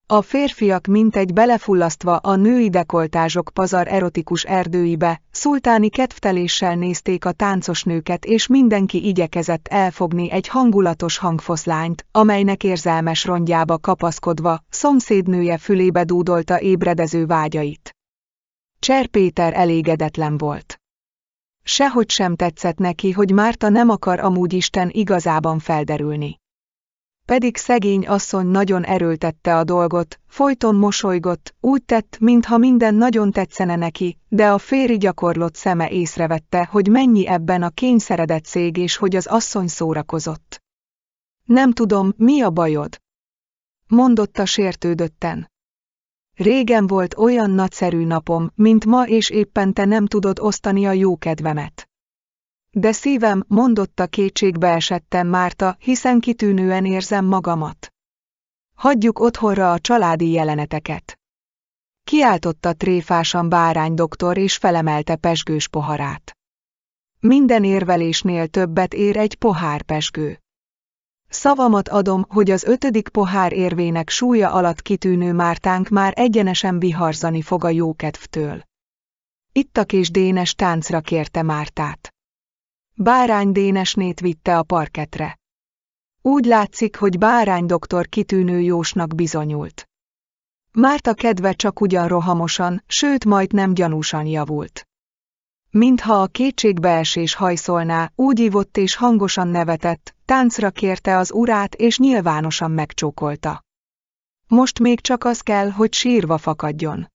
A férfiak mintegy belefullasztva a női dekoltázsok pazar erotikus erdőibe, szultáni kedvteléssel nézték a táncos nőket és mindenki igyekezett elfogni egy hangulatos hangfoszlányt, amelynek érzelmes rongyába kapaszkodva, szomszédnője fülébe dúdolta ébredező vágyait. Cser Péter elégedetlen volt. Sehogy sem tetszett neki, hogy Márta nem akar amúgy Isten igazában felderülni. Pedig szegény asszony nagyon erőltette a dolgot, folyton mosolygott, úgy tett, mintha minden nagyon tetszene neki, de a féri gyakorlott szeme észrevette, hogy mennyi ebben a kényszeredett szég és hogy az asszony szórakozott. Nem tudom, mi a bajod? Mondotta sértődötten. Régen volt olyan nagyszerű napom, mint ma, és éppen te nem tudod osztani a jó kedvemet. De szívem, mondotta kétségbe esettem Márta, hiszen kitűnően érzem magamat. Hagyjuk otthonra a családi jeleneteket. Kiáltotta tréfásan bárány doktor és felemelte pesgős poharát. Minden érvelésnél többet ér egy pohár pesgő. Szavamat adom, hogy az ötödik pohár érvének súlya alatt kitűnő Mártánk már egyenesen viharzani fog a jókedvtől. Ittak és Dénes táncra kérte Mártát. Bárány Dénesnét vitte a parketre. Úgy látszik, hogy Bárány doktor kitűnő jósnak bizonyult. Márta kedve csak ugyan rohamosan, sőt majd nem gyanúsan javult. Mintha a kétségbeesés hajszolná, úgy ívott és hangosan nevetett, táncra kérte az urát és nyilvánosan megcsókolta. Most még csak az kell, hogy sírva fakadjon.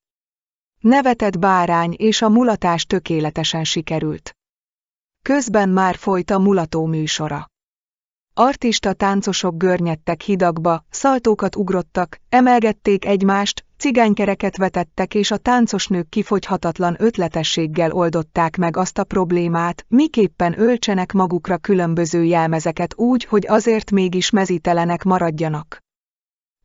Nevetett bárány és a mulatás tökéletesen sikerült. Közben már folyt a mulató műsora. Artista táncosok görnyedtek hidakba, szaltókat ugrottak, emelgették egymást, cigánykereket vetettek és a táncosnők kifogyhatatlan ötletességgel oldották meg azt a problémát, miképpen öltsenek magukra különböző jelmezeket úgy, hogy azért mégis mezítelenek maradjanak.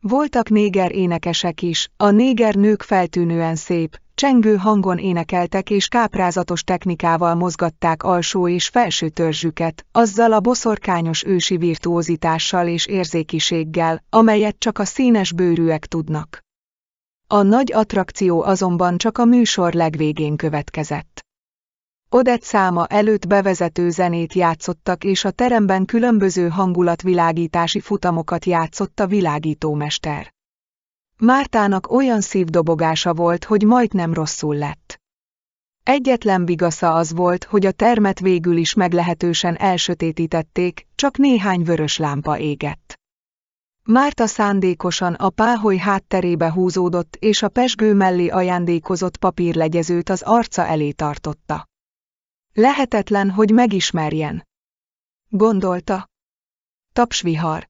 Voltak néger énekesek is, a néger nők feltűnően szép, csengő hangon énekeltek és káprázatos technikával mozgatták alsó és felső törzsüket, azzal a boszorkányos ősi virtuózitással és érzékiséggel, amelyet csak a színes bőrűek tudnak. A nagy attrakció azonban csak a műsor legvégén következett. Odett száma előtt bevezető zenét játszottak és a teremben különböző hangulatvilágítási futamokat játszott a világítómester. Mártának olyan szívdobogása volt, hogy majdnem rosszul lett. Egyetlen vigasza az volt, hogy a termet végül is meglehetősen elsötétítették, csak néhány vörös lámpa égett. Márta szándékosan a páholy hátterébe húzódott és a pesgő mellé ajándékozott papírlegyezőt az arca elé tartotta. Lehetetlen, hogy megismerjen. Gondolta. Tapsvihar.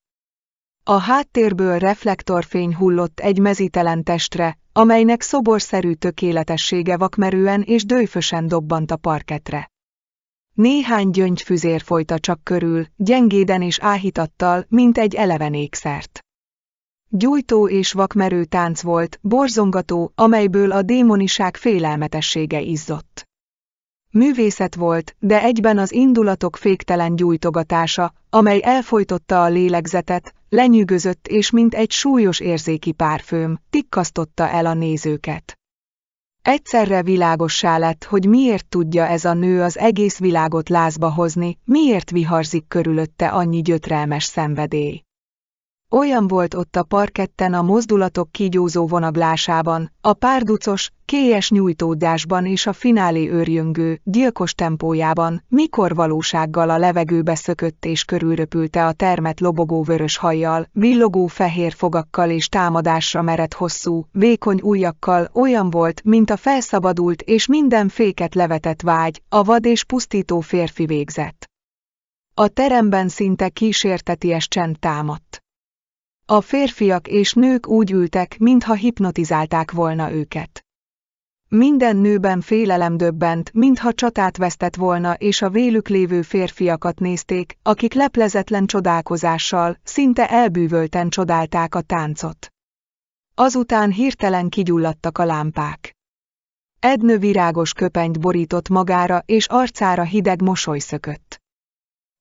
A háttérből reflektorfény hullott egy mezítelen testre, amelynek szoborszerű tökéletessége vakmerően és dőfösen dobbant a parketre. Néhány gyöngyfüzér folyta csak körül, gyengéden és áhítattal, mint egy ékszert. Gyújtó és vakmerő tánc volt, borzongató, amelyből a démoniság félelmetessége izzott. Művészet volt, de egyben az indulatok féktelen gyújtogatása, amely elfolytotta a lélegzetet, lenyűgözött és mint egy súlyos érzéki párfőm, tikkasztotta el a nézőket. Egyszerre világossá lett, hogy miért tudja ez a nő az egész világot lázba hozni, miért viharzik körülötte annyi gyötrelmes szenvedély. Olyan volt ott a parketten a mozdulatok kígyózó vonaglásában, a párducos, kélyes nyújtódásban és a finálé őrjöngő, gyilkos tempójában, mikor valósággal a levegőbe szökött és körülröpülte a termet lobogó vörös hajjal, villogó fehér fogakkal és támadásra merett hosszú, vékony ujjakkal olyan volt, mint a felszabadult és minden féket levetett vágy, a vad és pusztító férfi végzett. A teremben szinte kísérteties csend támadt. A férfiak és nők úgy ültek, mintha hipnotizálták volna őket. Minden nőben félelem döbbent, mintha csatát vesztett volna és a vélük lévő férfiakat nézték, akik leplezetlen csodálkozással, szinte elbűvölten csodálták a táncot. Azután hirtelen kigyulladtak a lámpák. Ednő virágos köpenyt borított magára és arcára hideg mosoly szökött.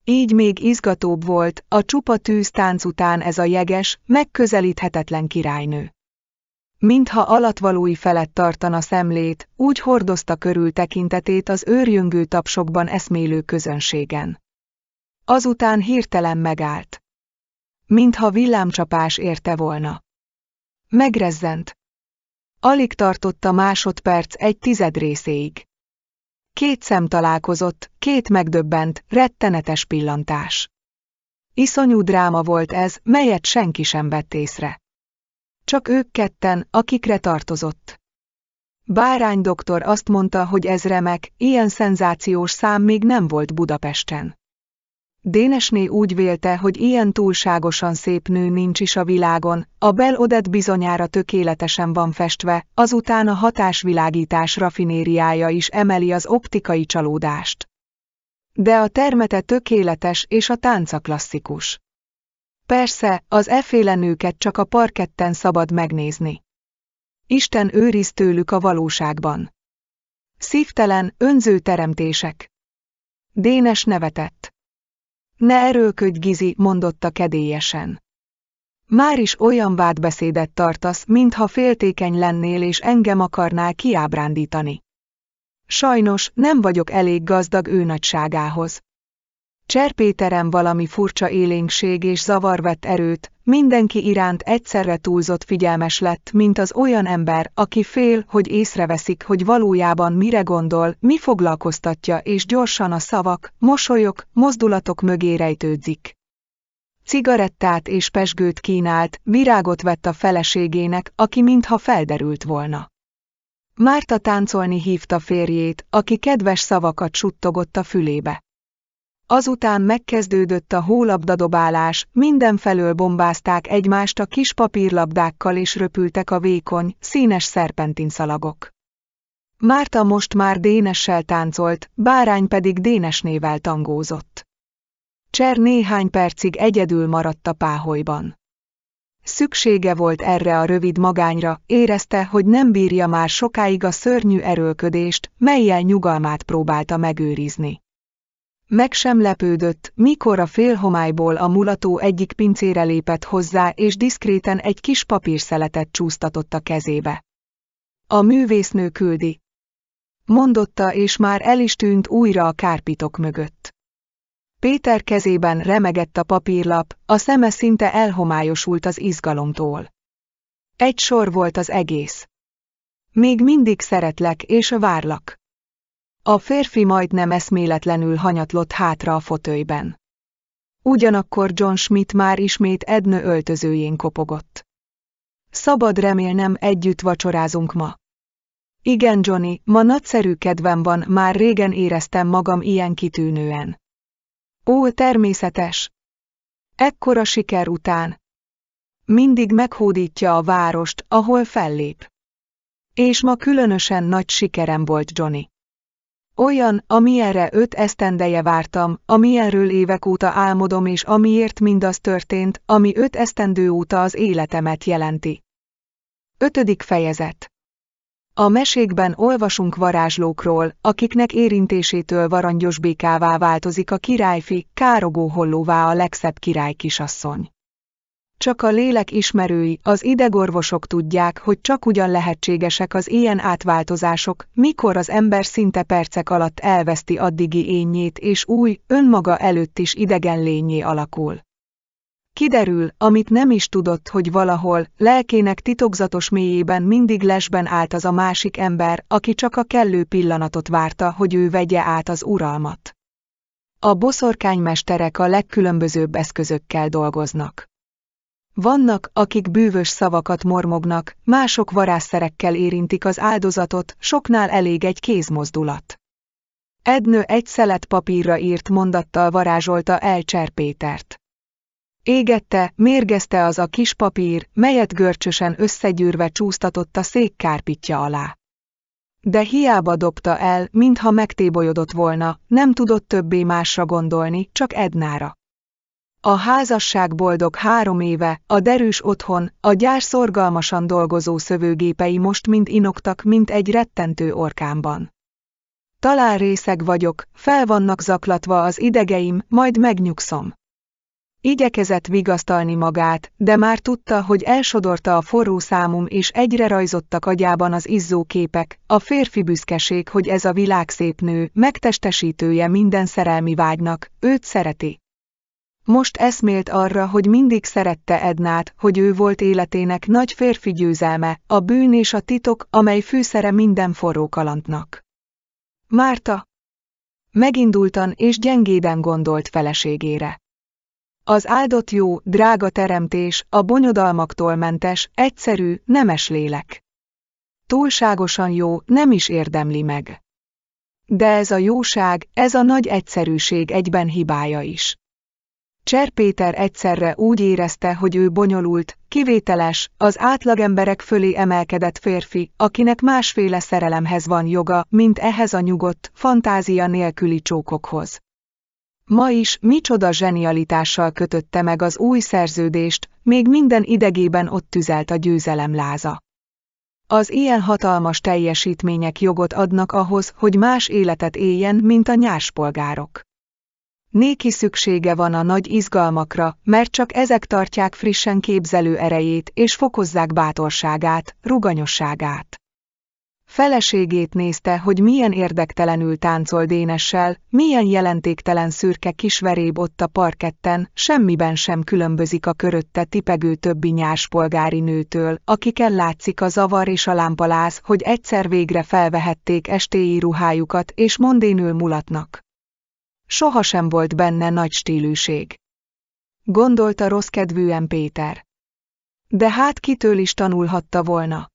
Így még izgatóbb volt, a csupa tűz tánc után ez a jeges, megközelíthetetlen királynő. Mintha alatvalói felett tartana szemlét, úgy hordozta körül tekintetét az őrjöngő tapsokban eszmélő közönségen. Azután hirtelen megállt. Mintha villámcsapás érte volna. Megrezzent. Alig tartotta másodperc egy tized részéig. Két szem találkozott, két megdöbbent, rettenetes pillantás. Iszonyú dráma volt ez, melyet senki sem vett észre. Csak ők ketten, akikre tartozott. Bárány doktor azt mondta, hogy ez remek, ilyen szenzációs szám még nem volt Budapesten. Dénesné úgy vélte, hogy ilyen túlságosan szép nő nincs is a világon, a Bel Odett bizonyára tökéletesen van festve, azután a hatásvilágítás rafinériája is emeli az optikai csalódást. De a termete tökéletes és a tánca klasszikus. Persze, az eféle nőket csak a parketten szabad megnézni. Isten őriz tőlük a valóságban. Szívtelen, önző teremtések. Dénes nevetett. Ne erőködj, Gizi, mondotta kedélyesen. Már is olyan vádbeszédet tartasz, mintha féltékeny lennél és engem akarnál kiábrándítani. Sajnos nem vagyok elég gazdag ő nagyságához. Cserpéterem valami furcsa élénkség és zavar vett erőt, mindenki iránt egyszerre túlzott figyelmes lett, mint az olyan ember, aki fél, hogy észreveszik, hogy valójában mire gondol, mi foglalkoztatja, és gyorsan a szavak, mosolyok, mozdulatok mögé rejtődzik. Cigarettát és pesgőt kínált, virágot vett a feleségének, aki mintha felderült volna. Márta táncolni hívta férjét, aki kedves szavakat suttogott a fülébe. Azután megkezdődött a hólabdadobálás, mindenfelől bombázták egymást a kis papírlabdákkal és röpültek a vékony, színes szalagok. Márta most már Dénessel táncolt, Bárány pedig Dénes nével tangózott. Cser néhány percig egyedül maradt a páholyban. Szüksége volt erre a rövid magányra, érezte, hogy nem bírja már sokáig a szörnyű erőködést, melyel nyugalmát próbálta megőrizni. Meg sem lepődött, mikor a félhomályból a mulató egyik pincére lépett hozzá, és diszkréten egy kis papírszeletet csúsztatott a kezébe. A művésznő küldi. Mondotta, és már el is tűnt újra a kárpitok mögött. Péter kezében remegett a papírlap, a szeme szinte elhomályosult az izgalomtól. Egy sor volt az egész. Még mindig szeretlek és várlak. A férfi majdnem eszméletlenül hanyatlott hátra a fotőjben. Ugyanakkor John Schmidt már ismét Ednő öltözőjén kopogott. Szabad remélnem együtt vacsorázunk ma. Igen, Johnny, ma nagyszerű kedvem van, már régen éreztem magam ilyen kitűnően. Ó, természetes! Ekkora siker után. Mindig meghódítja a várost, ahol fellép. És ma különösen nagy sikerem volt Johnny. Olyan, amilyenre öt esztendeje vártam, amilyenről évek óta álmodom és amiért mindaz történt, ami öt esztendő óta az életemet jelenti. Ötödik fejezet a mesékben olvasunk varázslókról, akiknek érintésétől varangyos békává változik a királyfi, károgó hollóvá a legszebb király kisasszony. Csak a lélek ismerői, az idegorvosok tudják, hogy csak ugyan lehetségesek az ilyen átváltozások, mikor az ember szinte percek alatt elveszti addigi énjét és új, önmaga előtt is idegen lényé alakul. Kiderül, amit nem is tudott, hogy valahol, lelkének titokzatos mélyében mindig lesben állt az a másik ember, aki csak a kellő pillanatot várta, hogy ő vegye át az uralmat. A boszorkánymesterek a legkülönbözőbb eszközökkel dolgoznak. Vannak, akik bűvös szavakat mormognak, mások varázszerekkel érintik az áldozatot, soknál elég egy kézmozdulat. Ednő egy szelet papírra írt mondattal varázsolta el Cserpétert. Égette, mérgezte az a kis papír, melyet görcsösen összegyűrve csúsztatott a szék kárpitja alá. De hiába dobta el, mintha megtébolyodott volna, nem tudott többé másra gondolni, csak Ednára. A házasság boldog három éve, a derűs otthon, a gyár szorgalmasan dolgozó szövőgépei most mind inoktak, mint egy rettentő orkánban. Talán részeg vagyok, fel vannak zaklatva az idegeim, majd megnyugszom. Igyekezett vigasztalni magát, de már tudta, hogy elsodorta a forró számum és egyre rajzottak agyában az izzó képek, a férfi büszkeség, hogy ez a világ szép nő, megtestesítője minden szerelmi vágynak, őt szereti. Most eszmélt arra, hogy mindig szerette Ednát, hogy ő volt életének nagy férfi győzelme, a bűn és a titok, amely fűszere minden forró kalantnak. Márta! Megindultan és gyengéden gondolt feleségére. Az áldott jó, drága teremtés, a bonyodalmaktól mentes, egyszerű, nemes lélek. Túlságosan jó, nem is érdemli meg. De ez a jóság, ez a nagy egyszerűség egyben hibája is. Cser Péter egyszerre úgy érezte, hogy ő bonyolult, kivételes, az átlagemberek fölé emelkedett férfi, akinek másféle szerelemhez van joga, mint ehhez a nyugodt, fantázia nélküli csókokhoz. Ma is micsoda zsenialitással kötötte meg az új szerződést, még minden idegében ott tüzelt a győzelem láza. Az ilyen hatalmas teljesítmények jogot adnak ahhoz, hogy más életet éljen, mint a nyárspolgárok. Néki szüksége van a nagy izgalmakra, mert csak ezek tartják frissen képzelő erejét és fokozzák bátorságát, ruganyosságát. Feleségét nézte, hogy milyen érdektelenül táncol Dénessel, milyen jelentéktelen szürke kisveréb ott a parketten, semmiben sem különbözik a körötte tipegő többi nyárspolgári nőtől, akiken látszik a zavar és a lámpaláz, hogy egyszer végre felvehették estéi ruhájukat és mondénül mulatnak. Sohasem volt benne nagy stílűség. Gondolta rossz kedvűen Péter. De hát kitől is tanulhatta volna?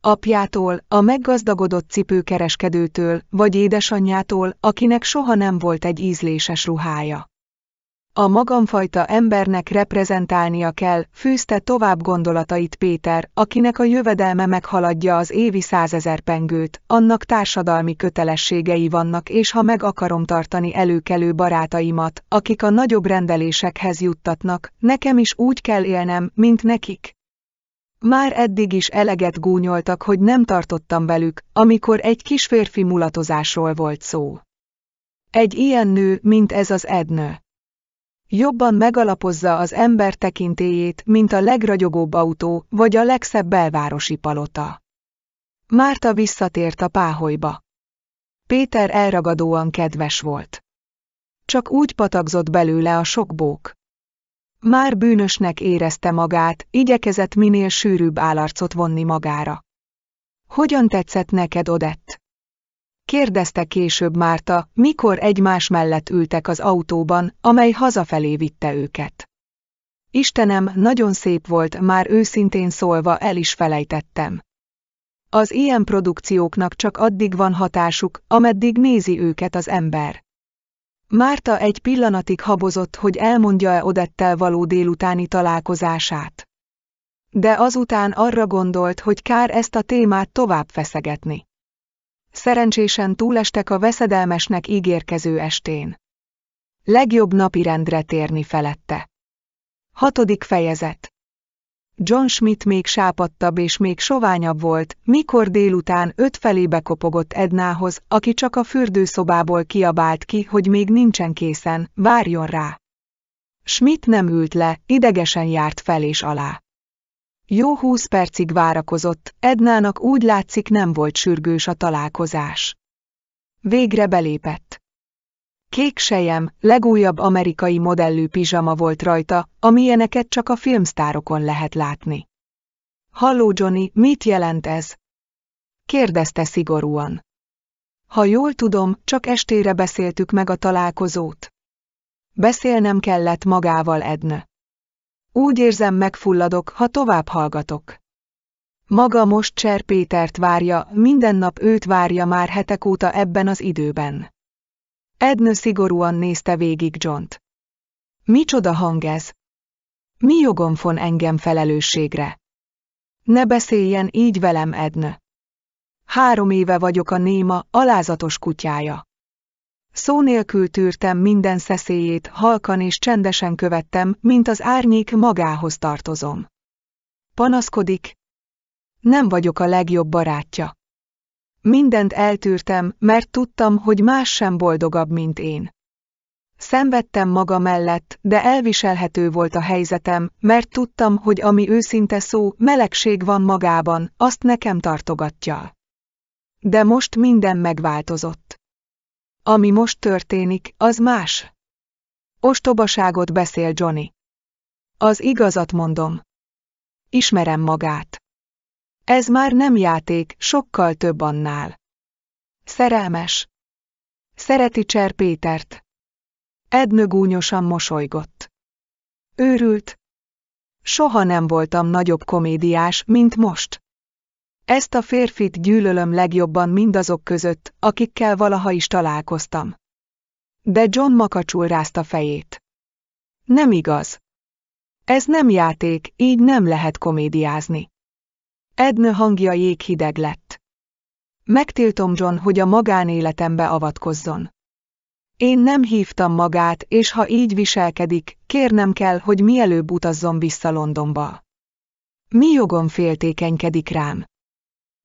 Apjától, a meggazdagodott cipőkereskedőtől, vagy édesanyjától, akinek soha nem volt egy ízléses ruhája a magamfajta embernek reprezentálnia kell, fűzte tovább gondolatait Péter, akinek a jövedelme meghaladja az évi százezer pengőt, annak társadalmi kötelességei vannak és ha meg akarom tartani előkelő barátaimat, akik a nagyobb rendelésekhez juttatnak, nekem is úgy kell élnem, mint nekik. Már eddig is eleget gúnyoltak, hogy nem tartottam velük, amikor egy kis férfi mulatozásról volt szó. Egy ilyen nő, mint ez az Ednő. Jobban megalapozza az ember tekintélyét, mint a legragyogóbb autó vagy a legszebb belvárosi palota. Márta visszatért a páholyba. Péter elragadóan kedves volt. Csak úgy patagzott belőle a sok bók. Már bűnösnek érezte magát, igyekezett minél sűrűbb állarcot vonni magára. Hogyan tetszett neked, Odett? kérdezte később Márta, mikor egymás mellett ültek az autóban, amely hazafelé vitte őket. Istenem, nagyon szép volt, már őszintén szólva el is felejtettem. Az ilyen produkcióknak csak addig van hatásuk, ameddig nézi őket az ember. Márta egy pillanatig habozott, hogy elmondja-e Odettel való délutáni találkozását. De azután arra gondolt, hogy kár ezt a témát tovább feszegetni szerencsésen túlestek a veszedelmesnek ígérkező estén. Legjobb napi rendre térni felette. Hatodik fejezet John Schmidt még sápadtabb és még soványabb volt, mikor délután öt felébe kopogott Ednához, aki csak a fürdőszobából kiabált ki, hogy még nincsen készen, várjon rá. Schmidt nem ült le, idegesen járt fel és alá. Jó húsz percig várakozott, Ednának úgy látszik nem volt sürgős a találkozás. Végre belépett. Kék sejem, legújabb amerikai modellű pizsama volt rajta, amilyeneket csak a filmsztárokon lehet látni. Halló Johnny, mit jelent ez? Kérdezte szigorúan. Ha jól tudom, csak estére beszéltük meg a találkozót. Beszélnem kellett magával Edne. Úgy érzem megfulladok, ha tovább hallgatok. Maga most Cser Pétert várja, minden nap őt várja már hetek óta ebben az időben. Ednő szigorúan nézte végig Johnt. Micsoda hang ez? Mi jogom von engem felelősségre? Ne beszéljen így velem, Edna. Három éve vagyok a néma, alázatos kutyája. Szó nélkül tűrtem minden szeszélyét, halkan és csendesen követtem, mint az árnyék magához tartozom. Panaszkodik? Nem vagyok a legjobb barátja. Mindent eltűrtem, mert tudtam, hogy más sem boldogabb, mint én. Szenvedtem maga mellett, de elviselhető volt a helyzetem, mert tudtam, hogy ami őszinte szó, melegség van magában, azt nekem tartogatja. De most minden megváltozott. Ami most történik, az más. Ostobaságot beszél Johnny. Az igazat mondom. Ismerem magát. Ez már nem játék, sokkal több annál. Szerelmes. Szereti Cser Pétert. Ednő gúnyosan mosolygott. Őrült. Soha nem voltam nagyobb komédiás, mint most. Ezt a férfit gyűlölöm legjobban mindazok között, akikkel valaha is találkoztam. De John makacsul rázta fejét. Nem igaz. Ez nem játék, így nem lehet komédiázni. Edna hangja jéghideg lett. Megtiltom John, hogy a magánéletembe avatkozzon. Én nem hívtam magát, és ha így viselkedik, kérnem kell, hogy mielőbb utazzon vissza Londonba. Mi jogom féltékenykedik rám?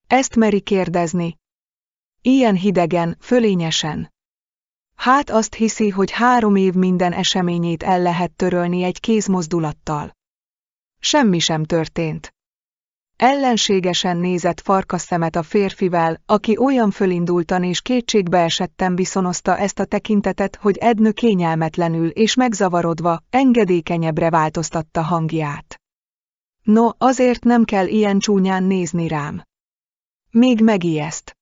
Ezt meri kérdezni. Ilyen hidegen, fölényesen. Hát azt hiszi, hogy három év minden eseményét el lehet törölni egy kézmozdulattal. Semmi sem történt. Ellenségesen nézett farkasszemet a férfivel, aki olyan fölindultan és kétségbeesetten viszonozta ezt a tekintetet, hogy Ednő kényelmetlenül és megzavarodva, engedékenyebbre változtatta hangját. No, azért nem kell ilyen csúnyán nézni rám. Még megijeszt.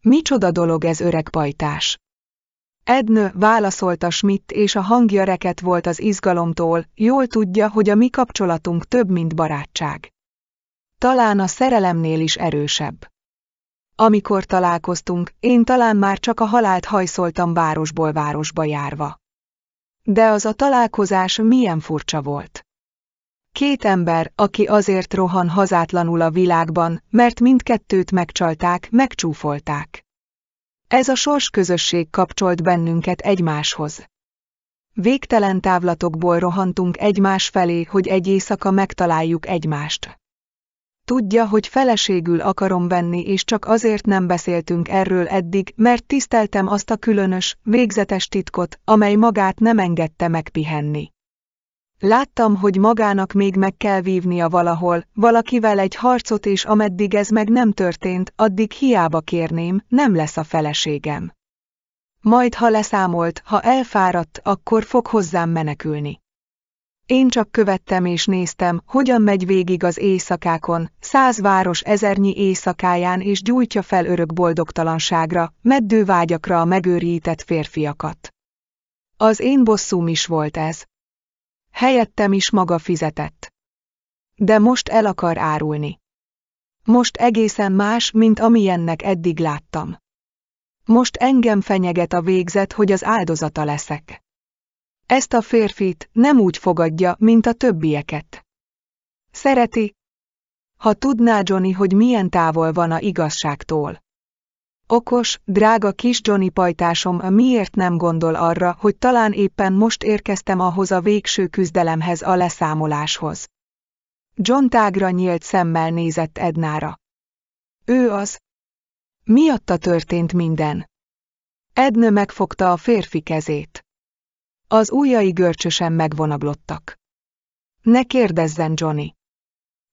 Micsoda dolog ez öreg pajtás. Ednő válaszolta Schmidt, és a hangja reket volt az izgalomtól, jól tudja, hogy a mi kapcsolatunk több, mint barátság. Talán a szerelemnél is erősebb. Amikor találkoztunk, én talán már csak a halált hajszoltam városból városba járva. De az a találkozás milyen furcsa volt. Két ember, aki azért rohan hazátlanul a világban, mert mindkettőt megcsalták, megcsúfolták. Ez a sors közösség kapcsolt bennünket egymáshoz. Végtelen távlatokból rohantunk egymás felé, hogy egy éjszaka megtaláljuk egymást. Tudja, hogy feleségül akarom venni, és csak azért nem beszéltünk erről eddig, mert tiszteltem azt a különös, végzetes titkot, amely magát nem engedte megpihenni. Láttam, hogy magának még meg kell vívnia valahol, valakivel egy harcot és ameddig ez meg nem történt, addig hiába kérném, nem lesz a feleségem. Majd ha leszámolt, ha elfáradt, akkor fog hozzám menekülni. Én csak követtem és néztem, hogyan megy végig az éjszakákon, száz város ezernyi éjszakáján és gyújtja fel örök boldogtalanságra, meddő vágyakra a megőrített férfiakat. Az én bosszúm is volt ez. Helyettem is maga fizetett. De most el akar árulni. Most egészen más, mint amilyennek eddig láttam. Most engem fenyeget a végzet, hogy az áldozata leszek. Ezt a férfit nem úgy fogadja, mint a többieket. Szereti. Ha tudná Johnny, hogy milyen távol van a igazságtól. Okos, drága kis Johnny pajtásom miért nem gondol arra, hogy talán éppen most érkeztem ahhoz a végső küzdelemhez a leszámoláshoz. John tágra nyílt szemmel nézett Ednára. Ő az. Miatta történt minden. Ednő megfogta a férfi kezét. Az ujjai görcsösen megvonaglottak. Ne kérdezzen, Johnny.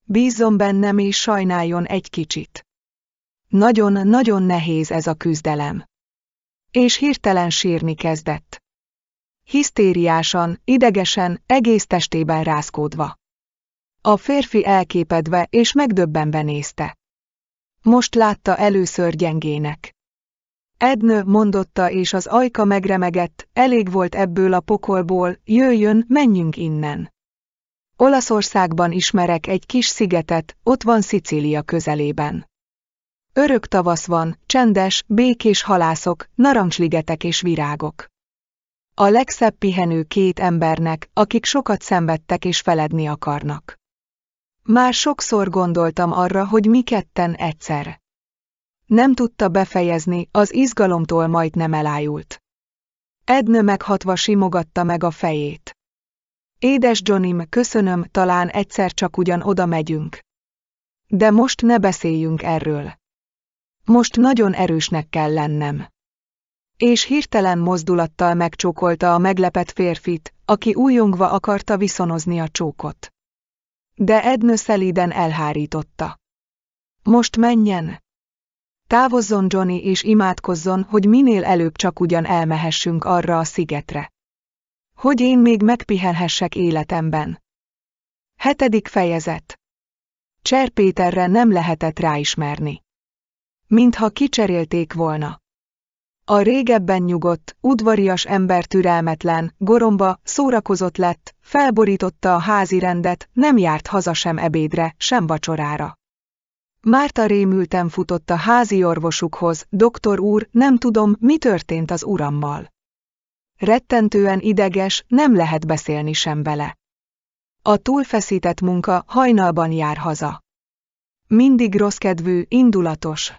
Bízzon bennem és sajnáljon egy kicsit. Nagyon-nagyon nehéz ez a küzdelem. És hirtelen sírni kezdett. Hisztériásan, idegesen, egész testében rázkódva. A férfi elképedve és megdöbbenve nézte. Most látta először gyengének. Ednő mondotta és az ajka megremegett, elég volt ebből a pokolból, jöjjön, menjünk innen. Olaszországban ismerek egy kis szigetet, ott van Szicília közelében. Örök tavasz van, csendes, békés halászok, narancsligetek és virágok. A legszebb pihenő két embernek, akik sokat szenvedtek és feledni akarnak. Már sokszor gondoltam arra, hogy mi ketten egyszer. Nem tudta befejezni, az izgalomtól majd nem elájult. Ednő meghatva simogatta meg a fejét. Édes Johnny, köszönöm, talán egyszer csak ugyan oda megyünk. De most ne beszéljünk erről. Most nagyon erősnek kell lennem. És hirtelen mozdulattal megcsókolta a meglepett férfit, aki újongva akarta viszonozni a csókot. De Edna szelíden elhárította. Most menjen! Távozzon Johnny és imádkozzon, hogy minél előbb csak ugyan elmehessünk arra a szigetre. Hogy én még megpihenhessek életemben. Hetedik fejezet. Cserpéterre nem lehetett ráismerni mintha kicserélték volna. A régebben nyugodt, udvarias ember türelmetlen, goromba, szórakozott lett, felborította a házi rendet, nem járt haza sem ebédre, sem vacsorára. Márta rémülten futott a házi orvosukhoz, doktor úr, nem tudom, mi történt az urammal. Rettentően ideges, nem lehet beszélni sem vele. A túlfeszített munka hajnalban jár haza. Mindig rosszkedvű, indulatos.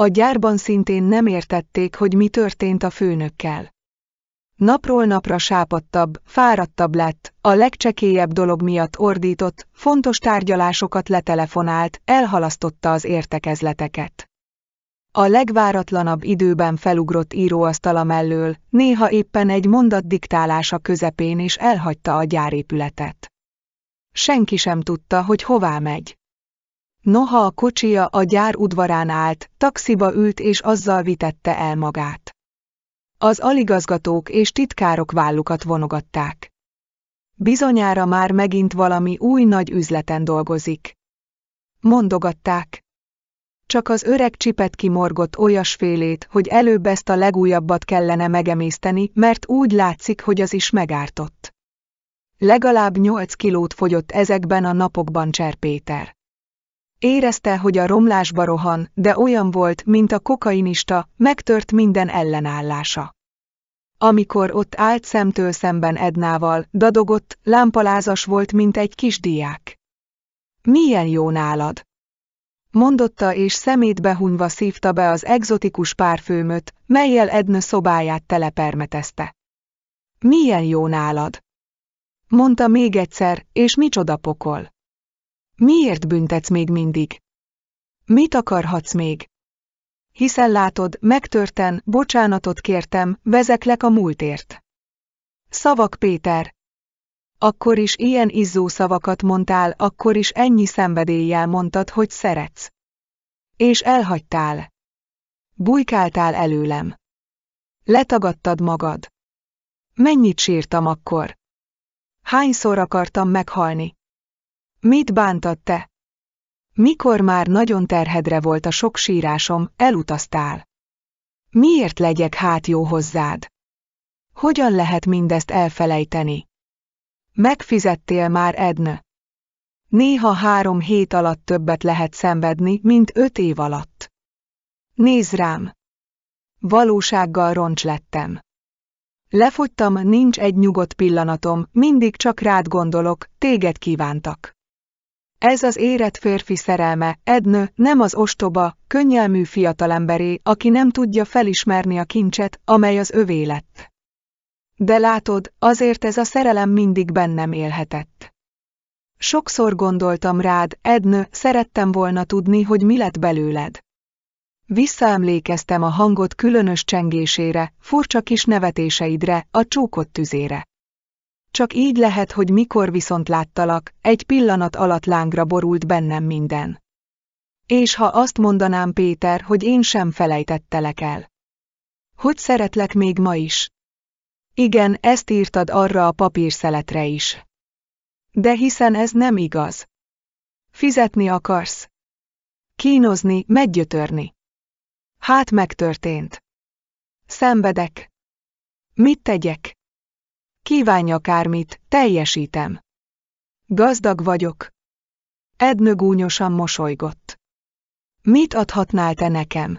A gyárban szintén nem értették, hogy mi történt a főnökkel. Napról napra sápadtabb, fáradtabb lett, a legcsekélyebb dolog miatt ordított, fontos tárgyalásokat letelefonált, elhalasztotta az értekezleteket. A legváratlanabb időben felugrott íróasztala mellől, néha éppen egy mondat diktálása közepén is elhagyta a gyárépületet. Senki sem tudta, hogy hová megy. Noha a kocsia a gyár udvarán állt, taxiba ült és azzal vitette el magát. Az aligazgatók és titkárok vállukat vonogatták. Bizonyára már megint valami új nagy üzleten dolgozik. Mondogatták. Csak az öreg csipet kimorgott olyasfélét, hogy előbb ezt a legújabbat kellene megemészteni, mert úgy látszik, hogy az is megártott. Legalább nyolc kilót fogyott ezekben a napokban Cserpéter. Érezte, hogy a romlásba rohan, de olyan volt, mint a kokainista, megtört minden ellenállása. Amikor ott állt szemtől szemben Ednával, dadogott, lámpalázas volt, mint egy kis diák. Milyen jó nálad! Mondotta és szemét behunyva szívta be az egzotikus párfőmöt, melyel Edna szobáját telepermetezte. Milyen jó nálad! Mondta még egyszer, és micsoda pokol! Miért büntetsz még mindig? Mit akarhatsz még? Hiszen látod, megtörten, bocsánatot kértem, vezeklek a múltért. Szavak Péter. Akkor is ilyen izzó szavakat mondtál, akkor is ennyi szenvedéllyel mondtad, hogy szeretsz. És elhagytál. Bújkáltál előlem. Letagadtad magad. Mennyit sírtam akkor? Hányszor akartam meghalni? Mit bántad te? Mikor már nagyon terhedre volt a sok sírásom, elutaztál. Miért legyek hát jó hozzád? Hogyan lehet mindezt elfelejteni? Megfizettél már, Edne? Néha három hét alatt többet lehet szenvedni, mint öt év alatt. Nézd rám! Valósággal roncs lettem. Lefogytam, nincs egy nyugodt pillanatom, mindig csak rád gondolok, téged kívántak. Ez az érett férfi szerelme, Ednő, nem az ostoba, könnyelmű fiatalemberé, aki nem tudja felismerni a kincset, amely az övé lett. De látod, azért ez a szerelem mindig bennem élhetett. Sokszor gondoltam rád, Ednő, szerettem volna tudni, hogy mi lett belőled. Visszaemlékeztem a hangot különös csengésére, furcsa kis nevetéseidre, a csókott tüzére. Csak így lehet, hogy mikor viszont láttalak, egy pillanat alatt lángra borult bennem minden. És ha azt mondanám Péter, hogy én sem felejtettelek el. Hogy szeretlek még ma is? Igen, ezt írtad arra a papírszeletre is. De hiszen ez nem igaz. Fizetni akarsz. Kínozni, meggyötörni. Hát megtörtént. Szenvedek. Mit tegyek? kívánja kármit, teljesítem. Gazdag vagyok. Ednő gúnyosan mosolygott. Mit adhatnál te nekem?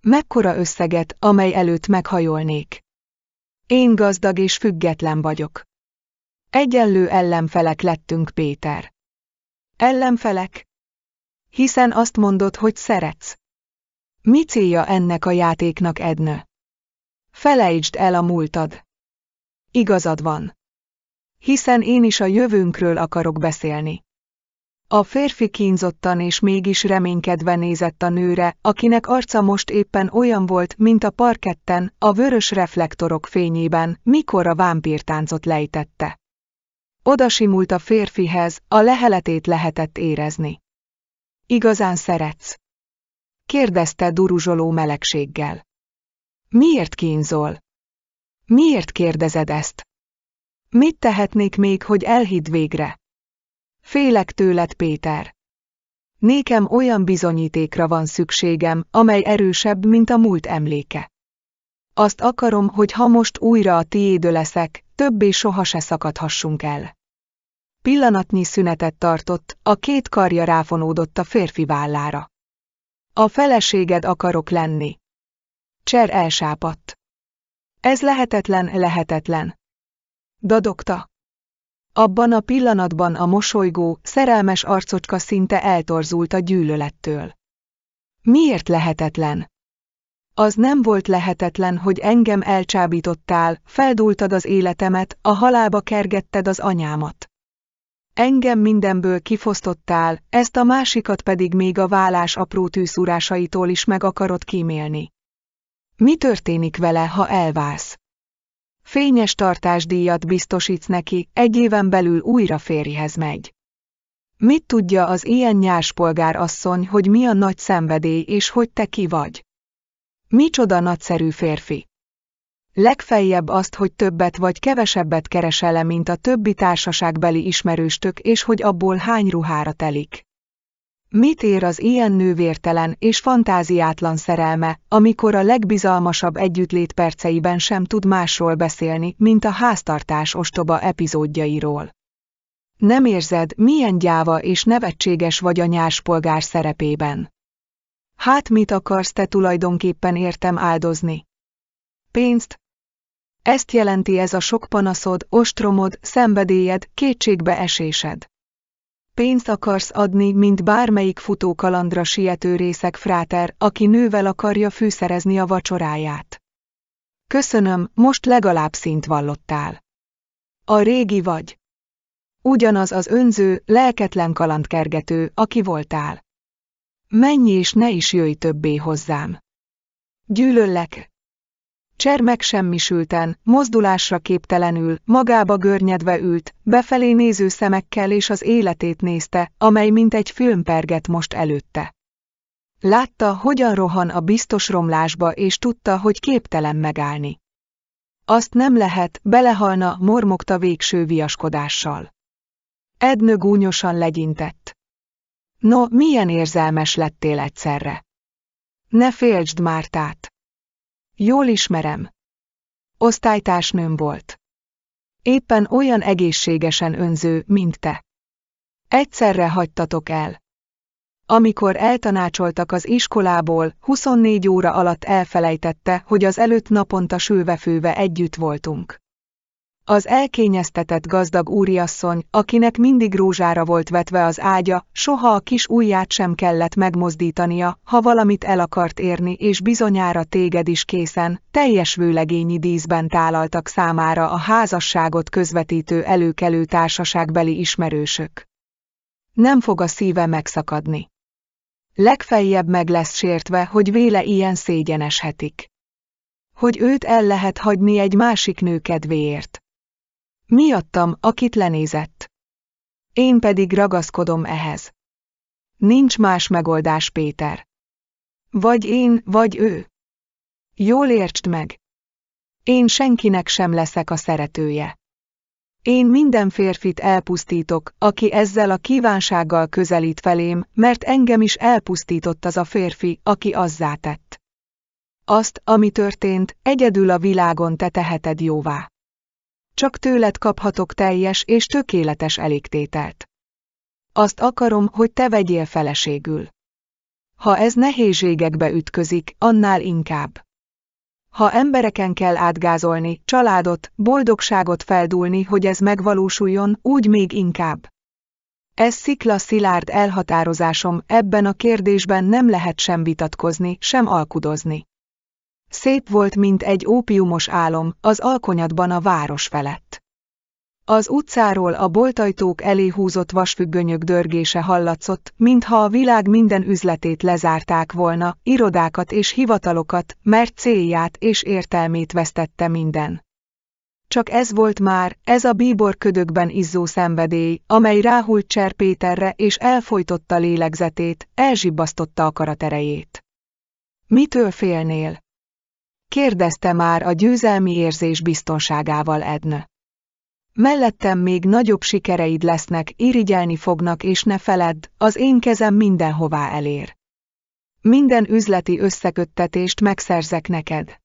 Mekkora összeget, amely előtt meghajolnék? Én gazdag és független vagyok. Egyenlő ellenfelek lettünk, Péter. Ellenfelek? Hiszen azt mondod, hogy szeretsz. Mi célja ennek a játéknak, Edna? Felejtsd el a múltad. Igazad van. Hiszen én is a jövőnkről akarok beszélni. A férfi kínzottan és mégis reménykedve nézett a nőre, akinek arca most éppen olyan volt, mint a parketten, a vörös reflektorok fényében, mikor a vámpírtáncot lejtette. simult a férfihez, a leheletét lehetett érezni. Igazán szeretsz? kérdezte duruzsoló melegséggel. Miért kínzol? Miért kérdezed ezt? Mit tehetnék még, hogy elhidd végre? Félek tőled, Péter. Nékem olyan bizonyítékra van szükségem, amely erősebb, mint a múlt emléke. Azt akarom, hogy ha most újra a tiédő leszek, többé soha se szakadhassunk el. Pillanatnyi szünetet tartott, a két karja ráfonódott a férfi vállára. A feleséged akarok lenni. Cser elsápadt. Ez lehetetlen, lehetetlen. Dadogta. Abban a pillanatban a mosolygó, szerelmes arcocska szinte eltorzult a gyűlölettől. Miért lehetetlen? Az nem volt lehetetlen, hogy engem elcsábítottál, feldúltad az életemet, a halába kergetted az anyámat. Engem mindenből kifosztottál, ezt a másikat pedig még a vállás apró tűszúrásaitól is meg akarod kímélni. Mi történik vele, ha elválsz? Fényes tartásdíjat biztosítsz neki, egy éven belül újra férjhez megy. Mit tudja az ilyen nyárspolgár asszony, hogy mi a nagy szenvedély és hogy te ki vagy? Micsoda nagyszerű férfi! Legfeljebb azt, hogy többet vagy kevesebbet keresele, mint a többi társaságbeli ismerőstök, és hogy abból hány ruhára telik. Mit ér az ilyen nővértelen és fantáziátlan szerelme, amikor a legbizalmasabb együttlét perceiben sem tud másról beszélni, mint a háztartás ostoba epizódjairól? Nem érzed, milyen gyáva és nevetséges vagy a nyárspolgár szerepében? Hát mit akarsz te tulajdonképpen értem áldozni? Pénzt? Ezt jelenti ez a sok panaszod, ostromod, szenvedélyed, kétségbeesésed. Pénzt akarsz adni, mint bármelyik futókalandra siető részek fráter, aki nővel akarja fűszerezni a vacsoráját. Köszönöm, most legalább szint vallottál. A régi vagy. Ugyanaz az önző, lelketlen kalandkergető, aki voltál. Menj és ne is jöjj többé hozzám. Gyűlöllek, Cser megsemmisülten, mozdulásra képtelenül, magába görnyedve ült, befelé néző szemekkel és az életét nézte, amely mint egy filmperget most előtte. Látta, hogyan rohan a biztos romlásba, és tudta, hogy képtelen megállni. Azt nem lehet, belehalna, mormogta végső viaskodással. Ednő gúnyosan legyintett. No, milyen érzelmes lettél egyszerre? Ne féltsd Mártát! Jól ismerem. Osztálytársnőm volt. Éppen olyan egészségesen önző, mint te. Egyszerre hagytatok el. Amikor eltanácsoltak az iskolából, 24 óra alatt elfelejtette, hogy az előtt naponta sülve-főve együtt voltunk. Az elkényeztetett gazdag úriasszony, akinek mindig rózsára volt vetve az ágya, soha a kis ujját sem kellett megmozdítania, ha valamit el akart érni és bizonyára téged is készen, teljes vőlegényi díszben tálaltak számára a házasságot közvetítő előkelő társaságbeli ismerősök. Nem fog a szíve megszakadni. Legfeljebb meg lesz sértve, hogy véle ilyen szégyeneshetik. Hogy őt el lehet hagyni egy másik nő kedvéért. Miattam, akit lenézett. Én pedig ragaszkodom ehhez. Nincs más megoldás, Péter. Vagy én, vagy ő. Jól értsd meg. Én senkinek sem leszek a szeretője. Én minden férfit elpusztítok, aki ezzel a kívánsággal közelít felém, mert engem is elpusztított az a férfi, aki azzá tett. Azt, ami történt, egyedül a világon te teheted jóvá. Csak tőled kaphatok teljes és tökéletes elégtételt. Azt akarom, hogy te vegyél feleségül. Ha ez nehézségekbe ütközik, annál inkább. Ha embereken kell átgázolni, családot, boldogságot feldúlni, hogy ez megvalósuljon, úgy még inkább. Ez szikla szilárd elhatározásom, ebben a kérdésben nem lehet sem vitatkozni, sem alkudozni. Szép volt, mint egy ópiumos álom, az alkonyatban a város felett. Az utcáról a boltajtók elé húzott vasfüggönyök dörgése hallatszott, mintha a világ minden üzletét lezárták volna, irodákat és hivatalokat, mert célját és értelmét vesztette minden. Csak ez volt már, ez a bíbor ködökben izzó szenvedély, amely ráhult Cser Péterre és elfojtotta lélegzetét, elzsibbasztotta karaterejét. Mitől félnél? kérdezte már a győzelmi érzés biztonságával Edna. Mellettem még nagyobb sikereid lesznek, irigyelni fognak és ne feledd, az én kezem mindenhová elér. Minden üzleti összeköttetést megszerzek neked.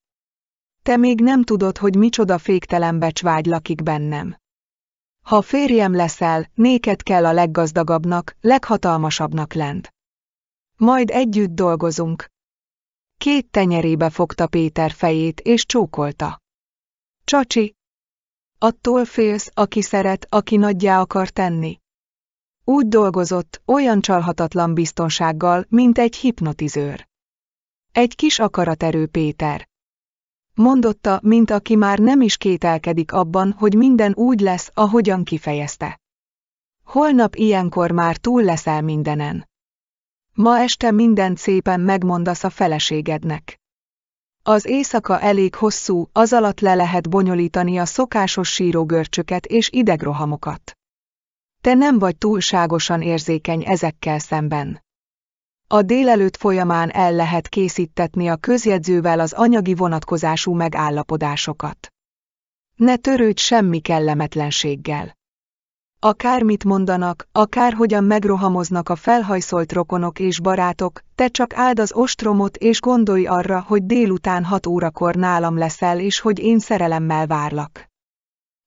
Te még nem tudod, hogy micsoda féktelen becsvágy lakik bennem. Ha férjem leszel, néked kell a leggazdagabbnak, leghatalmasabbnak lent. Majd együtt dolgozunk, Két tenyerébe fogta Péter fejét és csókolta. Csacsi! Attól félsz, aki szeret, aki nagyjá akar tenni. Úgy dolgozott, olyan csalhatatlan biztonsággal, mint egy hipnotizőr. Egy kis akaraterő Péter. Mondotta, mint aki már nem is kételkedik abban, hogy minden úgy lesz, ahogyan kifejezte. Holnap ilyenkor már túl leszel mindenen. Ma este minden szépen megmondasz a feleségednek. Az éjszaka elég hosszú, az alatt le lehet bonyolítani a szokásos sírógörcsöket és idegrohamokat. Te nem vagy túlságosan érzékeny ezekkel szemben. A délelőtt folyamán el lehet készítetni a közjegyzővel az anyagi vonatkozású megállapodásokat. Ne törődj semmi kellemetlenséggel. Akármit mondanak, akárhogyan megrohamoznak a felhajszolt rokonok és barátok, te csak áld az ostromot és gondolj arra, hogy délután hat órakor nálam leszel és hogy én szerelemmel várlak.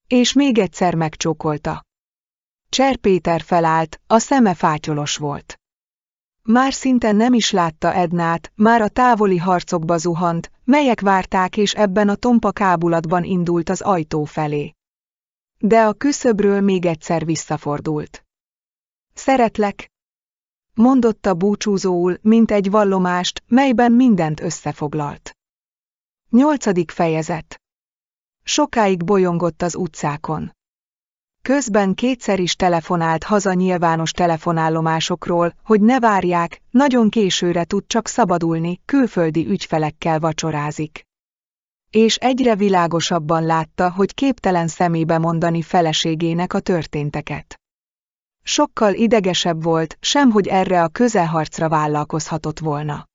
És még egyszer megcsókolta. Cser Péter felállt, a szeme fátyolos volt. Már szinte nem is látta Ednát, már a távoli harcokba zuhant, melyek várták és ebben a tompa kábulatban indult az ajtó felé. De a küszöbről még egyszer visszafordult. Szeretlek, mondotta búcsúzóul, mint egy vallomást, melyben mindent összefoglalt. Nyolcadik fejezet Sokáig bolyongott az utcákon. Közben kétszer is telefonált haza nyilvános telefonállomásokról, hogy ne várják, nagyon későre tud csak szabadulni, külföldi ügyfelekkel vacsorázik és egyre világosabban látta, hogy képtelen szemébe mondani feleségének a történteket. Sokkal idegesebb volt, sem hogy erre a közelharcra vállalkozhatott volna.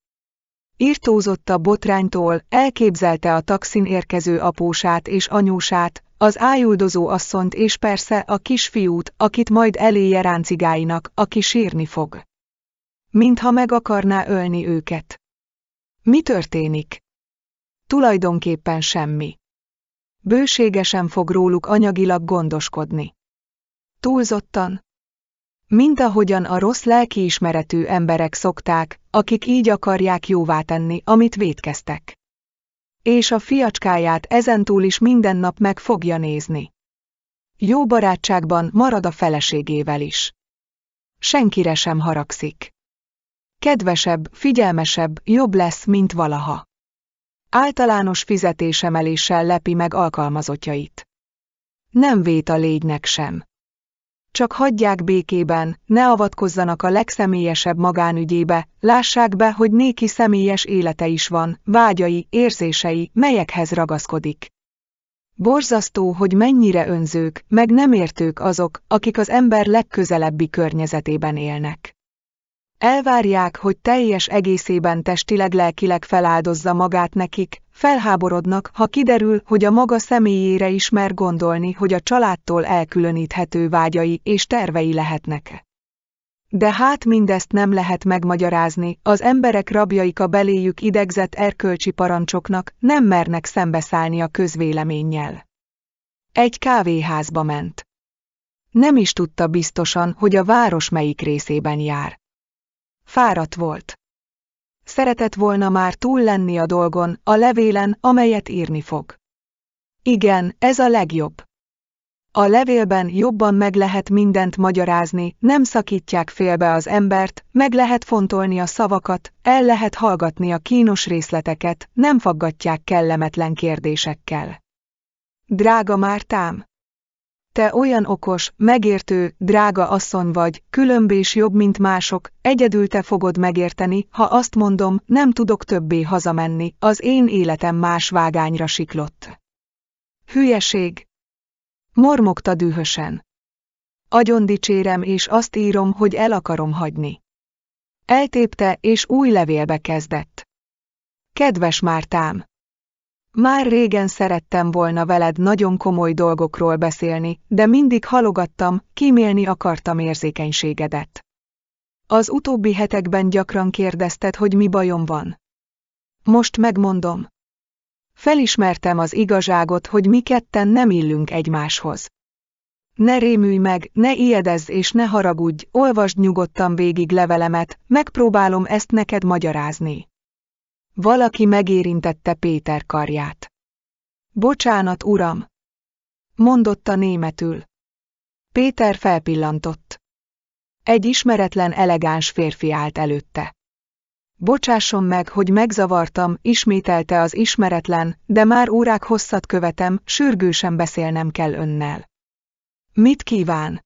Irtózott a botránytól, elképzelte a taxin érkező apósát és anyósát, az ájuldozó asszont és persze a kisfiút, akit majd eléje ráncigáinak, aki sírni fog. Mintha meg akarná ölni őket. Mi történik? Tulajdonképpen semmi. Bőségesen fog róluk anyagilag gondoskodni. Túlzottan. Mint ahogyan a rossz lelkiismeretű emberek szokták, akik így akarják jóvátenni, amit vétkeztek. És a fiacskáját ezentúl is minden nap meg fogja nézni. Jó barátságban marad a feleségével is. Senkire sem haragszik. Kedvesebb, figyelmesebb, jobb lesz, mint valaha általános fizetésemeléssel lepi meg alkalmazottjait. Nem vét a légynek sem. Csak hagyják békében, ne avatkozzanak a legszemélyesebb magánügyébe, lássák be, hogy néki személyes élete is van, vágyai, érzései, melyekhez ragaszkodik. Borzasztó, hogy mennyire önzők, meg nem értők azok, akik az ember legközelebbi környezetében élnek. Elvárják, hogy teljes egészében testileg-lelkileg feláldozza magát nekik, felháborodnak, ha kiderül, hogy a maga személyére ismer gondolni, hogy a családtól elkülöníthető vágyai és tervei lehetnek. De hát mindezt nem lehet megmagyarázni, az emberek rabjaik a beléjük idegzett erkölcsi parancsoknak, nem mernek szembeszállni a közvéleménnyel. Egy kávéházba ment. Nem is tudta biztosan, hogy a város melyik részében jár. Fáradt volt. Szeretett volna már túl lenni a dolgon, a levélen, amelyet írni fog. Igen, ez a legjobb. A levélben jobban meg lehet mindent magyarázni, nem szakítják félbe az embert, meg lehet fontolni a szavakat, el lehet hallgatni a kínos részleteket, nem faggatják kellemetlen kérdésekkel. Drága Mártám! te olyan okos, megértő, drága asszony vagy, különb és jobb, mint mások, egyedül te fogod megérteni, ha azt mondom, nem tudok többé hazamenni, az én életem más vágányra siklott. Hülyeség! Mormogta dühösen. Agyon dicsérem és azt írom, hogy el akarom hagyni. Eltépte és új levélbe kezdett. Kedves Mártám! Már régen szerettem volna veled nagyon komoly dolgokról beszélni, de mindig halogattam, kímélni akartam érzékenységedet. Az utóbbi hetekben gyakran kérdezted, hogy mi bajom van. Most megmondom. Felismertem az igazságot, hogy mi ketten nem illünk egymáshoz. Ne rémülj meg, ne ijedezz és ne haragudj, olvasd nyugodtan végig levelemet, megpróbálom ezt neked magyarázni. Valaki megérintette Péter karját. Bocsánat, uram! mondotta németül. Péter felpillantott. Egy ismeretlen elegáns férfi állt előtte. Bocsásson meg, hogy megzavartam, ismételte az ismeretlen, de már órák hosszat követem, sürgősen beszélnem kell önnel. Mit kíván?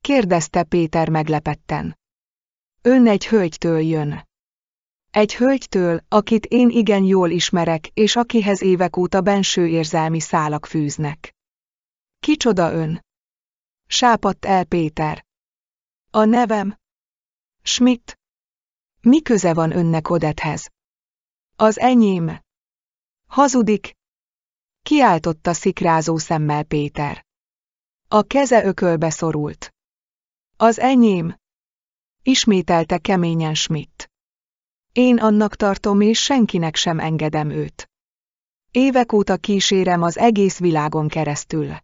kérdezte Péter meglepetten. Ön egy hölgytől jön. Egy hölgytől, akit én igen jól ismerek, és akihez évek óta benső érzelmi szálak fűznek. Kicsoda ön? Sápadt el Péter. A nevem? Schmidt. Mi köze van önnek Odethez? Az enyém. Hazudik. Kiáltotta szikrázó szemmel Péter. A keze ökölbe szorult. Az enyém. Ismételte keményen Schmidt. Én annak tartom és senkinek sem engedem őt. Évek óta kísérem az egész világon keresztül.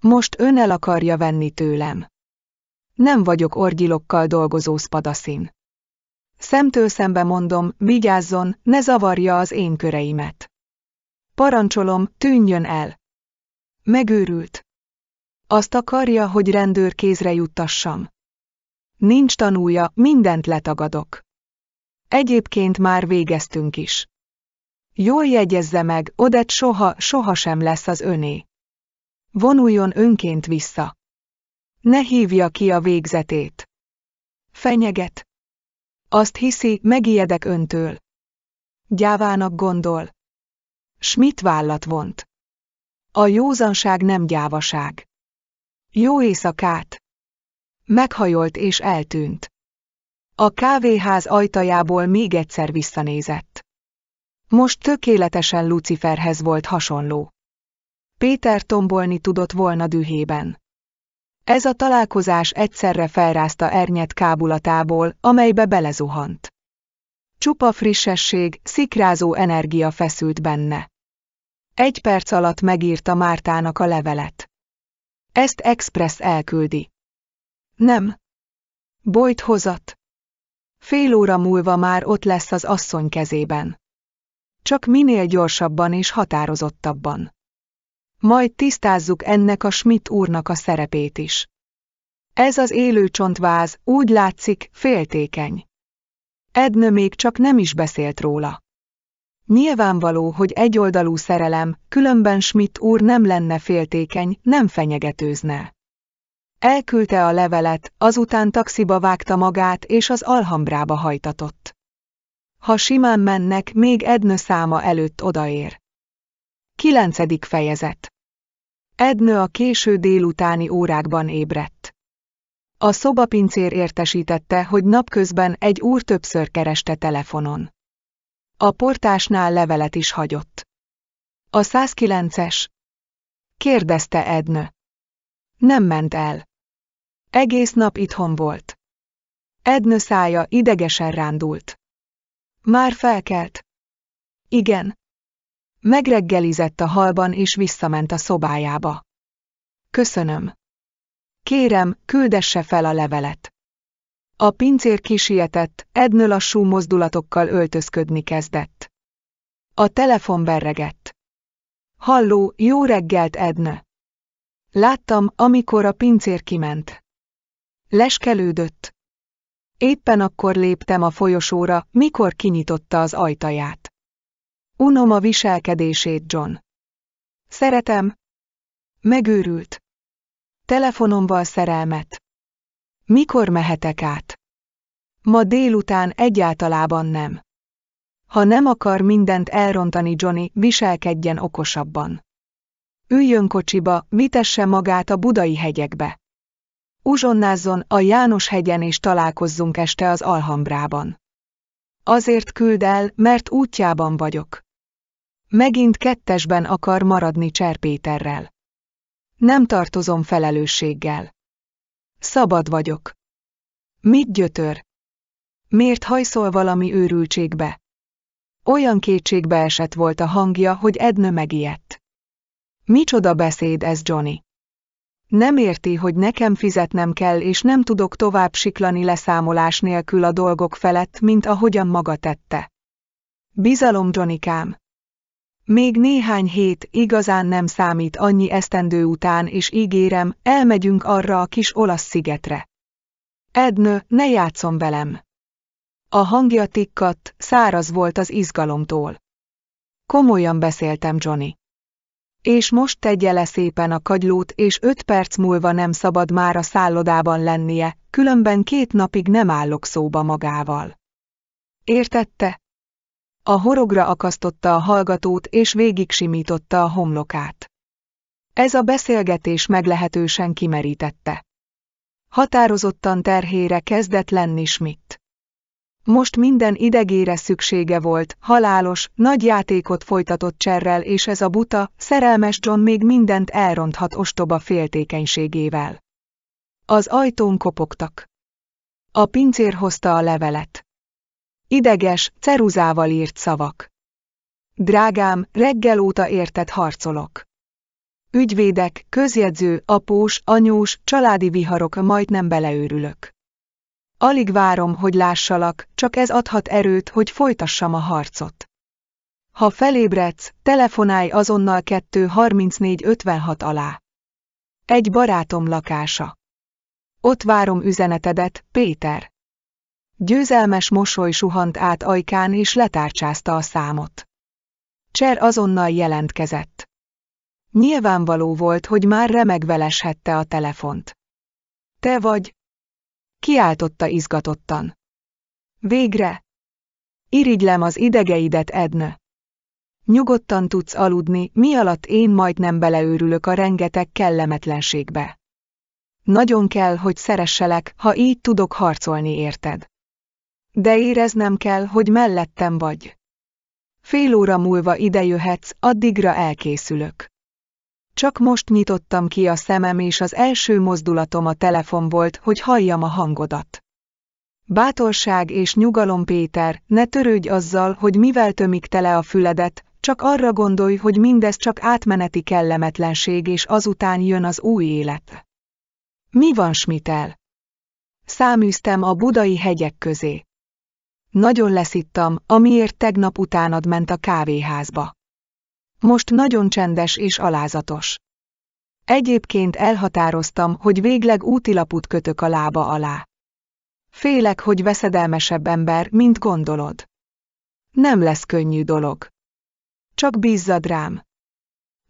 Most ön el akarja venni tőlem. Nem vagyok orgyilokkal dolgozó spadaszin. Szemtől szembe mondom, vigyázzon, ne zavarja az én köreimet. Parancsolom, tűnjön el. Megőrült. Azt akarja, hogy rendőr kézre juttassam. Nincs tanúja, mindent letagadok. Egyébként már végeztünk is. Jól jegyezze meg, Odett soha, sohasem lesz az öné. Vonuljon önként vissza. Ne hívja ki a végzetét. Fenyeget. Azt hiszi, megijedek öntől. Gyávának gondol. Schmidt vállat vont. A józanság nem gyávaság. Jó éjszakát! Meghajolt és eltűnt. A kávéház ajtajából még egyszer visszanézett. Most tökéletesen Luciferhez volt hasonló. Péter tombolni tudott volna dühében. Ez a találkozás egyszerre felrázta Ernyet kábulatából, amelybe belezuhant. Csupa frissesség, szikrázó energia feszült benne. Egy perc alatt megírta Mártának a levelet. Ezt Express elküldi. Nem. Bojt hozat. Fél óra múlva már ott lesz az asszony kezében. Csak minél gyorsabban és határozottabban. Majd tisztázzuk ennek a Schmidt úrnak a szerepét is. Ez az élő csontváz, úgy látszik, féltékeny. Ednő még csak nem is beszélt róla. Nyilvánvaló, hogy egyoldalú szerelem, különben Schmidt úr nem lenne féltékeny, nem fenyegetőzne. Elküldte a levelet, azután taxiba vágta magát és az Alhambrába hajtatott. Ha simán mennek, még Ednő száma előtt odaér. Kilencedik fejezet Ednő a késő délutáni órákban ébredt. A szobapincér értesítette, hogy napközben egy úr többször kereste telefonon. A portásnál levelet is hagyott. A 109-es? Kérdezte Ednő. Nem ment el. Egész nap itthon volt. Ednő szája idegesen rándult. Már felkelt? Igen. Megreggelizett a halban és visszament a szobájába. Köszönöm. Kérem, küldesse fel a levelet. A pincér kisietett, Ednő lassú mozdulatokkal öltözködni kezdett. A telefon berregett. Halló, jó reggelt, Edne! Láttam, amikor a pincér kiment. Leskelődött. Éppen akkor léptem a folyosóra, mikor kinyitotta az ajtaját. Unom a viselkedését, John. Szeretem. Megőrült. Telefonomban szerelmet. Mikor mehetek át? Ma délután egyáltalában nem. Ha nem akar mindent elrontani Johnny, viselkedjen okosabban. Üljön kocsiba, vitesse magát a budai hegyekbe. Uzsonnázzon a hegyen és találkozzunk este az Alhambrában. Azért küld el, mert útjában vagyok. Megint kettesben akar maradni Cserpéterrel. Nem tartozom felelősséggel. Szabad vagyok. Mit gyötör? Miért hajszol valami őrültségbe? Olyan kétségbe esett volt a hangja, hogy Edna megijedt. Micsoda beszéd ez, Johnny? Nem érti, hogy nekem fizetnem kell és nem tudok tovább siklani leszámolás nélkül a dolgok felett, mint ahogyan maga tette. Bizalom, Johnikám! Még néhány hét igazán nem számít annyi esztendő után, és ígérem, elmegyünk arra a kis olasz szigetre. Ednő, ne játszom velem! A hangja tikkadt, száraz volt az izgalomtól. Komolyan beszéltem, Johnny és most tegye le szépen a kagylót, és öt perc múlva nem szabad már a szállodában lennie, különben két napig nem állok szóba magával. Értette? A horogra akasztotta a hallgatót, és végig simította a homlokát. Ez a beszélgetés meglehetősen kimerítette. Határozottan terhére kezdett lenni Schmidt. Most minden idegére szüksége volt, halálos, nagy játékot folytatott Cserrel és ez a buta, szerelmes John még mindent elronthat ostoba féltékenységével. Az ajtón kopogtak. A pincér hozta a levelet. Ideges, ceruzával írt szavak. Drágám, reggel óta értett harcolok. Ügyvédek, közjegyző, após, anyós, családi viharok, majdnem beleőrülök. Alig várom, hogy lássalak, csak ez adhat erőt, hogy folytassam a harcot. Ha felébredsz, telefonálj azonnal 23456 alá. Egy barátom lakása. Ott várom üzenetedet, Péter. Győzelmes mosoly suhant át ajkán és letárcsázta a számot. Cser azonnal jelentkezett. Nyilvánvaló volt, hogy már remegveleshette a telefont. Te vagy, kiáltotta izgatottan. Végre! Irigylem az idegeidet, Edne! Nyugodtan tudsz aludni, mi alatt én majdnem beleőrülök a rengeteg kellemetlenségbe. Nagyon kell, hogy szeresselek, ha így tudok harcolni érted. De éreznem kell, hogy mellettem vagy. Fél óra múlva idejöhetsz, addigra elkészülök. Csak most nyitottam ki a szemem és az első mozdulatom a telefon volt, hogy halljam a hangodat. Bátorság és nyugalom Péter, ne törődj azzal, hogy mivel tömik tele a füledet, csak arra gondolj, hogy mindez csak átmeneti kellemetlenség és azután jön az új élet. Mi van Smitel? Száműztem a budai hegyek közé. Nagyon leszittam, amiért tegnap utánad ment a kávéházba. Most nagyon csendes és alázatos. Egyébként elhatároztam, hogy végleg útilaput kötök a lába alá. Félek, hogy veszedelmesebb ember, mint gondolod. Nem lesz könnyű dolog. Csak bízzad rám.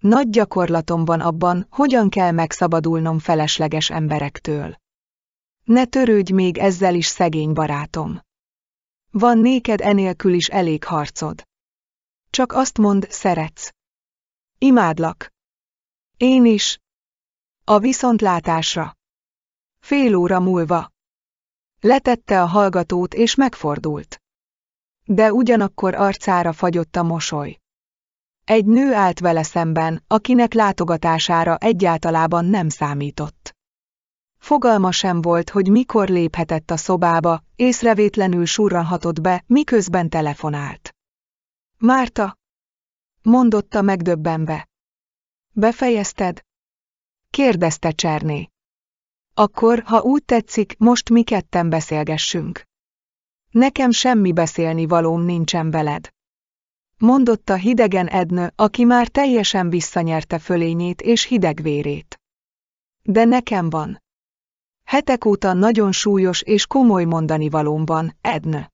Nagy gyakorlatom van abban, hogyan kell megszabadulnom felesleges emberektől. Ne törődj még ezzel is szegény barátom. Van néked enélkül is elég harcod. Csak azt mond, szeretsz. Imádlak. Én is. A viszontlátásra. Fél óra múlva. Letette a hallgatót és megfordult. De ugyanakkor arcára fagyott a mosoly. Egy nő állt vele szemben, akinek látogatására egyáltalában nem számított. Fogalma sem volt, hogy mikor léphetett a szobába, észrevétlenül surranhatott be, miközben telefonált. Márta! mondotta megdöbbenve. Befejezted? kérdezte Cserné. Akkor, ha úgy tetszik, most mi ketten beszélgessünk. Nekem semmi beszélni valóm nincsen veled. Mondotta hidegen Ednő, aki már teljesen visszanyerte fölényét és hidegvérét. De nekem van. Hetek óta nagyon súlyos és komoly mondani valóm van, Ednő.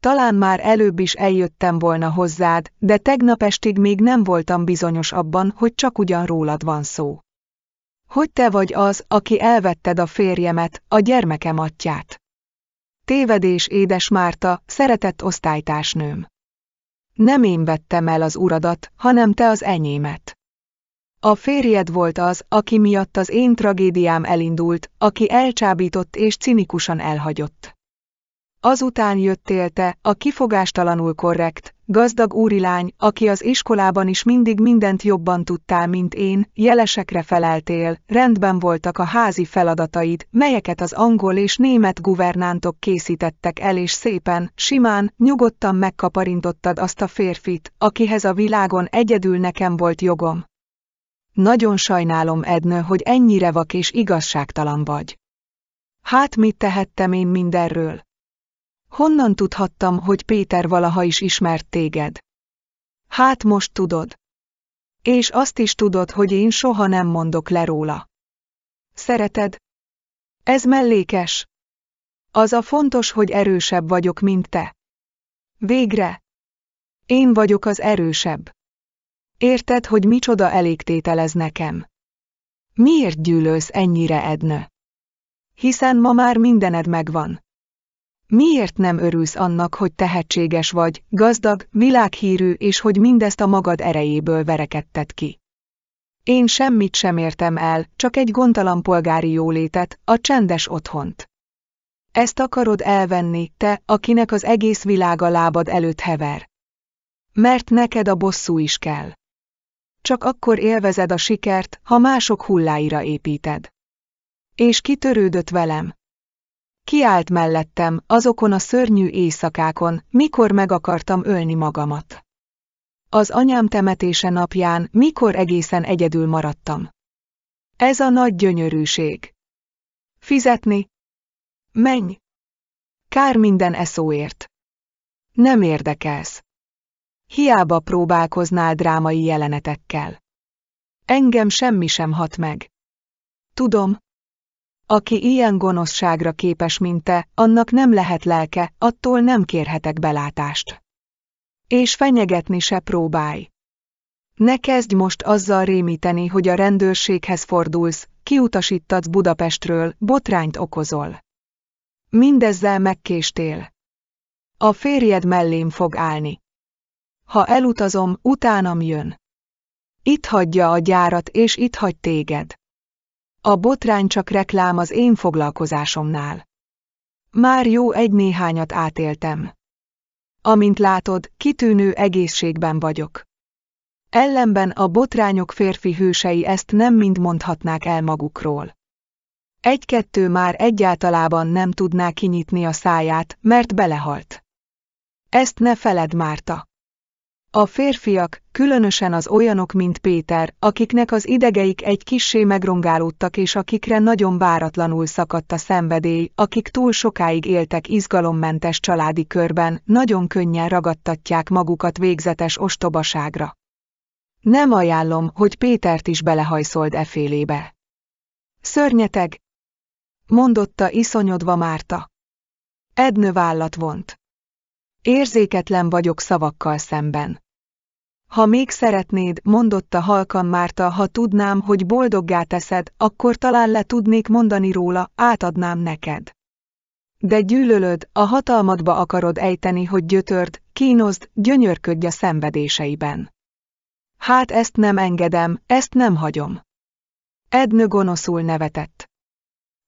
Talán már előbb is eljöttem volna hozzád, de tegnap estig még nem voltam bizonyos abban, hogy csak ugyan rólad van szó. Hogy te vagy az, aki elvetted a férjemet, a gyermekem atyát. Tévedés, édes Márta, szeretett osztálytársnőm. Nem én vettem el az uradat, hanem te az enyémet. A férjed volt az, aki miatt az én tragédiám elindult, aki elcsábított és cinikusan elhagyott. Azután jöttél te, a kifogástalanul korrekt, gazdag úrilány, aki az iskolában is mindig mindent jobban tudtál, mint én, jelesekre feleltél, rendben voltak a házi feladataid, melyeket az angol és német guvernántok készítettek el és szépen, simán, nyugodtan megkaparintottad azt a férfit, akihez a világon egyedül nekem volt jogom. Nagyon sajnálom, Edna, hogy ennyire vak és igazságtalan vagy. Hát mit tehettem én mindenről? Honnan tudhattam, hogy Péter valaha is ismert téged? Hát most tudod. És azt is tudod, hogy én soha nem mondok le róla. Szereted? Ez mellékes. Az a fontos, hogy erősebb vagyok, mint te. Végre. Én vagyok az erősebb. Érted, hogy micsoda elégtétel ez nekem? Miért gyűlölsz ennyire, Ednő? Hiszen ma már mindened megvan. Miért nem örülsz annak, hogy tehetséges vagy, gazdag, világhírű, és hogy mindezt a magad erejéből verekedted ki? Én semmit sem értem el, csak egy gondtalan polgári jólétet, a csendes otthont. Ezt akarod elvenni, te, akinek az egész világ a lábad előtt hever. Mert neked a bosszú is kell. Csak akkor élvezed a sikert, ha mások hulláira építed. És kitörődött velem. Kiállt mellettem, azokon a szörnyű éjszakákon, mikor meg akartam ölni magamat. Az anyám temetése napján, mikor egészen egyedül maradtam. Ez a nagy gyönyörűség. Fizetni? Menj! Kár minden eszóért. Nem érdekelsz. Hiába próbálkoznál drámai jelenetekkel. Engem semmi sem hat meg. Tudom, aki ilyen gonoszságra képes, mint te, annak nem lehet lelke, attól nem kérhetek belátást. És fenyegetni se próbálj. Ne kezdj most azzal rémíteni, hogy a rendőrséghez fordulsz, kiutasítatsz Budapestről, botrányt okozol. Mindezzel megkéstél. A férjed mellém fog állni. Ha elutazom, utánam jön. Itt hagyja a gyárat és itt hagy téged. A botrány csak reklám az én foglalkozásomnál. Már jó egy-néhányat átéltem. Amint látod, kitűnő egészségben vagyok. Ellenben a botrányok férfi hősei ezt nem mind mondhatnák el magukról. Egy-kettő már egyáltalában nem tudná kinyitni a száját, mert belehalt. Ezt ne feled Márta. A férfiak, különösen az olyanok, mint Péter, akiknek az idegeik egy kissé megrongálódtak és akikre nagyon váratlanul szakadt a szenvedély, akik túl sokáig éltek izgalommentes családi körben, nagyon könnyen ragadtatják magukat végzetes ostobaságra. Nem ajánlom, hogy Pétert is belehajszold e félébe. Szörnyeteg, mondotta iszonyodva Márta. Ednő vállat vont. Érzéketlen vagyok szavakkal szemben. Ha még szeretnéd, mondotta halkan Márta, ha tudnám, hogy boldoggá teszed, akkor talán le tudnék mondani róla, átadnám neked. De gyűlölöd, a hatalmadba akarod ejteni, hogy gyötörd, kínozd, gyönyörködj a szenvedéseiben. Hát ezt nem engedem, ezt nem hagyom. Ednő gonoszul nevetett.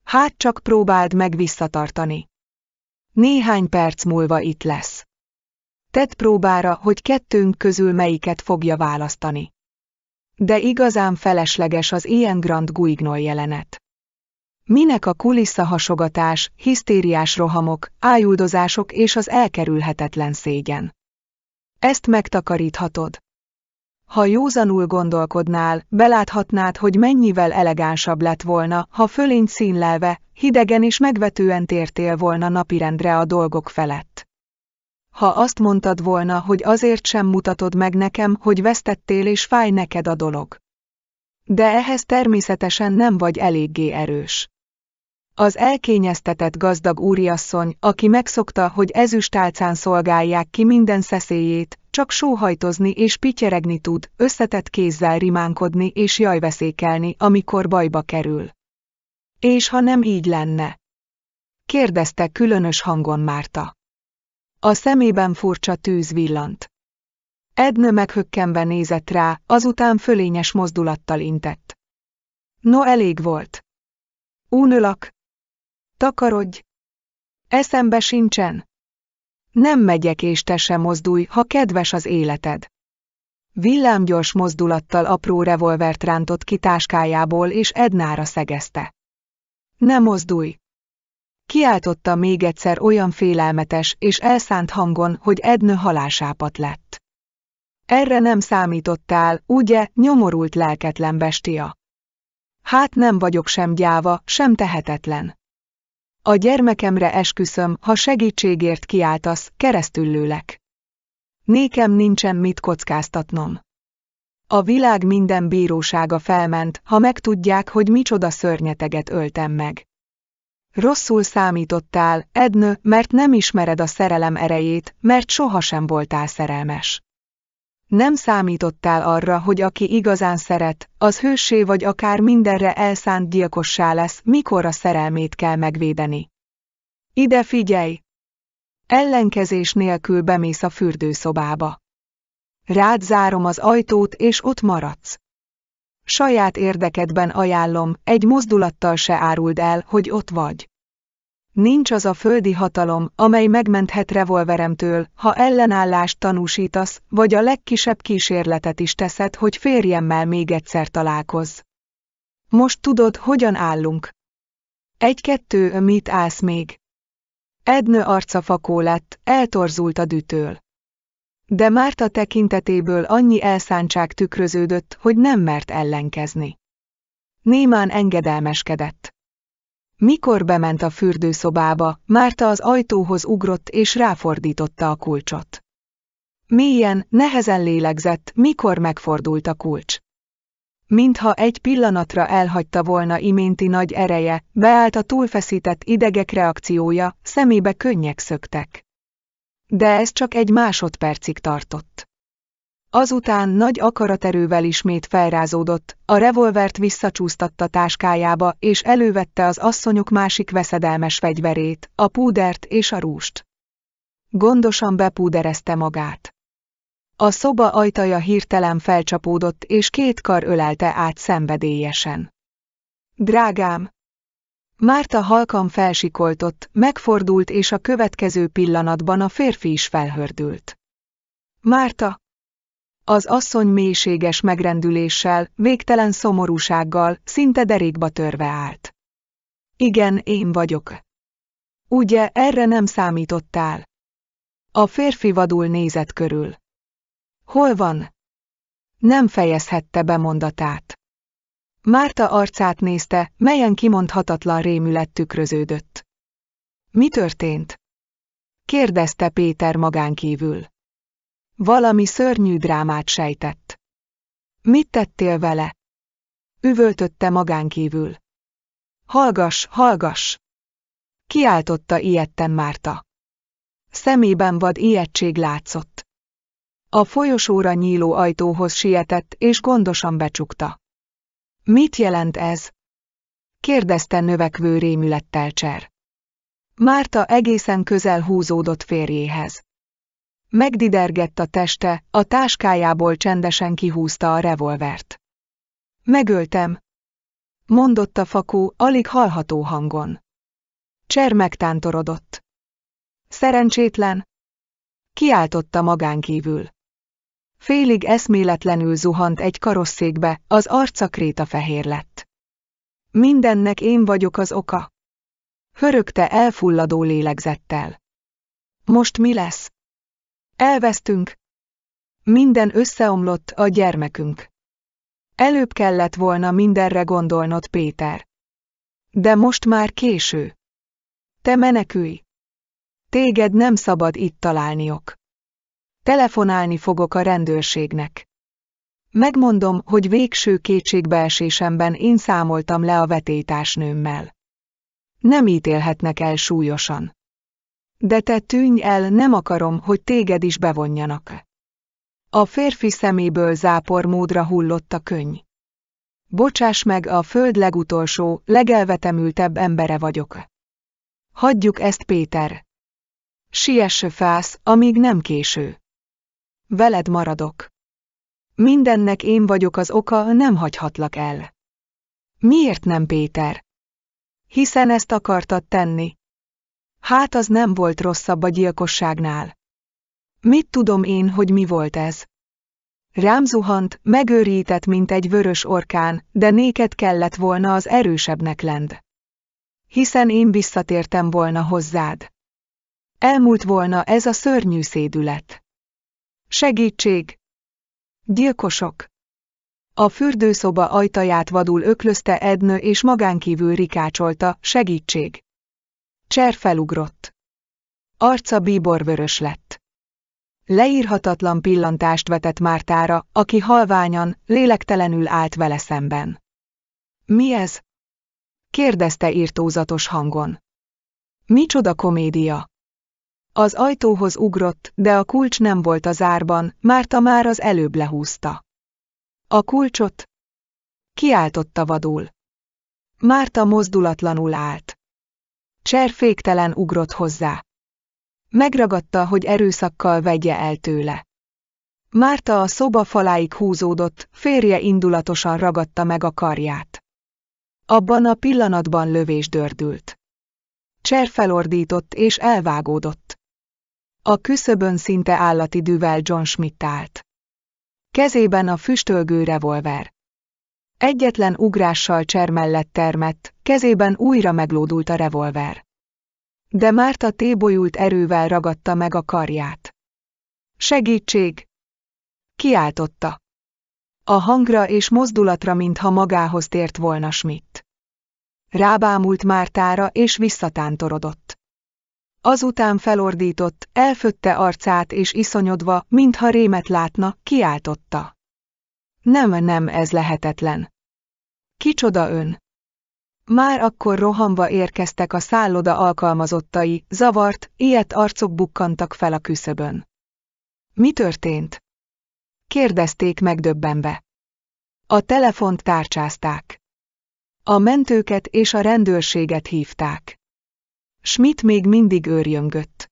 Hát csak próbáld meg visszatartani. Néhány perc múlva itt lesz. Tedd próbára, hogy kettőnk közül melyiket fogja választani. De igazán felesleges az ilyen Grand Guignol jelenet. Minek a kulisszahasogatás, hisztériás rohamok, ájuldozások és az elkerülhetetlen szégyen? Ezt megtakaríthatod. Ha józanul gondolkodnál, beláthatnád, hogy mennyivel elegánsabb lett volna, ha fölény színlelve, hidegen és megvetően tértél volna napirendre a dolgok felett ha azt mondtad volna, hogy azért sem mutatod meg nekem, hogy vesztettél és fáj neked a dolog. De ehhez természetesen nem vagy eléggé erős. Az elkényeztetett gazdag úriasszony, aki megszokta, hogy ezüstálcán szolgálják ki minden szeszélyét, csak sóhajtozni és pityeregni tud, összetett kézzel rimánkodni és jajveszékelni, amikor bajba kerül. És ha nem így lenne? kérdezte különös hangon Márta. A szemében furcsa tűz villant. Edna meghökkenve nézett rá, azután fölényes mozdulattal intett. No elég volt. Únölak. Takarodj. Eszembe sincsen. Nem megyek és te sem mozdulj, ha kedves az életed. Villámgyors mozdulattal apró revolvert rántott ki táskájából és Ednára szegezte. Ne mozdulj! Kiáltotta még egyszer olyan félelmetes és elszánt hangon, hogy Ednő halásápat lett. Erre nem számítottál, ugye, nyomorult lelketlen bestia. Hát nem vagyok sem gyáva, sem tehetetlen. A gyermekemre esküszöm, ha segítségért kiáltasz, keresztüllőlek. Nékem nincsen mit kockáztatnom. A világ minden bírósága felment, ha megtudják, hogy micsoda szörnyeteget öltem meg. Rosszul számítottál, Ednő, mert nem ismered a szerelem erejét, mert sohasem voltál szerelmes. Nem számítottál arra, hogy aki igazán szeret, az hősé vagy akár mindenre elszánt gyilkossá lesz, mikor a szerelmét kell megvédeni. Ide figyelj! Ellenkezés nélkül bemész a fürdőszobába. Rád zárom az ajtót és ott maradsz. Saját érdekedben ajánlom, egy mozdulattal se áruld el, hogy ott vagy. Nincs az a földi hatalom, amely megmenthet revolveremtől, ha ellenállást tanúsítasz, vagy a legkisebb kísérletet is teszed, hogy férjemmel még egyszer találkozz. Most tudod, hogyan állunk. Egy-kettő, mit állsz még? Ednő arca fakó lett, eltorzult a dütől. De Márta tekintetéből annyi elszántság tükröződött, hogy nem mert ellenkezni. Némán engedelmeskedett. Mikor bement a fürdőszobába, Márta az ajtóhoz ugrott és ráfordította a kulcsot. Mélyen, nehezen lélegzett, mikor megfordult a kulcs. Mintha egy pillanatra elhagyta volna iménti nagy ereje, beállt a túlfeszített idegek reakciója, szemébe könnyek szöktek. De ez csak egy másodpercig tartott. Azután nagy akaraterővel ismét felrázódott, a revolvert visszacsúsztatta táskájába, és elővette az asszonyok másik veszedelmes fegyverét, a púdert és a rúst. Gondosan bepúderezte magát. A szoba ajtaja hirtelen felcsapódott, és két kar ölelte át szenvedélyesen. Drágám, Márta halkan felsikoltott, megfordult és a következő pillanatban a férfi is felhördült. Márta! Az asszony mélységes megrendüléssel, végtelen szomorúsággal, szinte derékba törve állt. Igen, én vagyok. Ugye, erre nem számítottál? A férfi vadul nézett körül. Hol van? Nem fejezhette be mondatát. Márta arcát nézte, melyen kimondhatatlan rémület tükröződött. Mi történt? kérdezte Péter magánkívül. Valami szörnyű drámát sejtett. Mit tettél vele? Üvöltötte magánkívül. Hallgas, hallgas! Kiáltotta ilyetten Márta. Szemében vad ijegység látszott. A folyosóra nyíló ajtóhoz sietett és gondosan becsukta. Mit jelent ez? kérdezte növekvő rémülettel Cser. Márta egészen közel húzódott férjéhez. Megdidergett a teste, a táskájából csendesen kihúzta a revolvert. Megöltem, mondott a fakó, alig hallható hangon. Cser megtántorodott. Szerencsétlen, kiáltotta magán kívül. Félig eszméletlenül zuhant egy karosszékbe, az arca kréta fehér lett. Mindennek én vagyok az oka. Hörögte elfulladó lélegzettel. Most mi lesz? Elvesztünk. Minden összeomlott a gyermekünk. Előbb kellett volna mindenre gondolnod, Péter. De most már késő. Te menekülj. Téged nem szabad itt találniok. Telefonálni fogok a rendőrségnek. Megmondom, hogy végső kétségbeesésemben én számoltam le a vetétásnőmmel. Nem ítélhetnek el súlyosan. De te tűnj el, nem akarom, hogy téged is bevonjanak. A férfi szeméből zápor módra hullott a könny. Bocsáss meg, a föld legutolsó, legelvetemültebb embere vagyok. Hagyjuk ezt, Péter. Siess fász, amíg nem késő. Veled maradok. Mindennek én vagyok az oka, nem hagyhatlak el. Miért nem, Péter? Hiszen ezt akartad tenni. Hát az nem volt rosszabb a gyilkosságnál. Mit tudom én, hogy mi volt ez? Rám zuhant, megőrített, mint egy vörös orkán, de néked kellett volna az erősebbnek lend. Hiszen én visszatértem volna hozzád. Elmúlt volna ez a szörnyű szédület. Segítség! Gyilkosok! A fürdőszoba ajtaját vadul öklözte Ednő és magánkívül rikácsolta, segítség! Cser felugrott. Arca bíborvörös lett. Leírhatatlan pillantást vetett Mártára, aki halványan, lélektelenül állt vele szemben. Mi ez? kérdezte írtózatos hangon. Micsoda komédia! Az ajtóhoz ugrott, de a kulcs nem volt a zárban, Márta már az előbb lehúzta. A kulcsot? Kiáltotta vadul. Márta mozdulatlanul állt. Cser féktelen ugrott hozzá. Megragadta, hogy erőszakkal vegye el tőle. Márta a szoba faláig húzódott, férje indulatosan ragadta meg a karját. Abban a pillanatban lövés dördült. Cser felordított és elvágódott. A küszöbön szinte állati düvel John Schmidt állt. Kezében a füstölgő revolver. Egyetlen ugrással cser mellett termett, kezében újra meglódult a revolver. De Márta tébolyult erővel ragadta meg a karját. Segítség! Kiáltotta. A hangra és mozdulatra, mintha magához tért volna Schmidt. Rábámult Mártára és visszatántorodott. Azután felordított, elfötte arcát és iszonyodva, mintha rémet látna, kiáltotta. Nem, nem, ez lehetetlen. Kicsoda ön? Már akkor rohanva érkeztek a szálloda alkalmazottai, zavart, ilyet arcok bukkantak fel a küszöbön. Mi történt? Kérdezték megdöbbenve. A telefont tárcsázták. A mentőket és a rendőrséget hívták. Schmidt még mindig őrjöngött.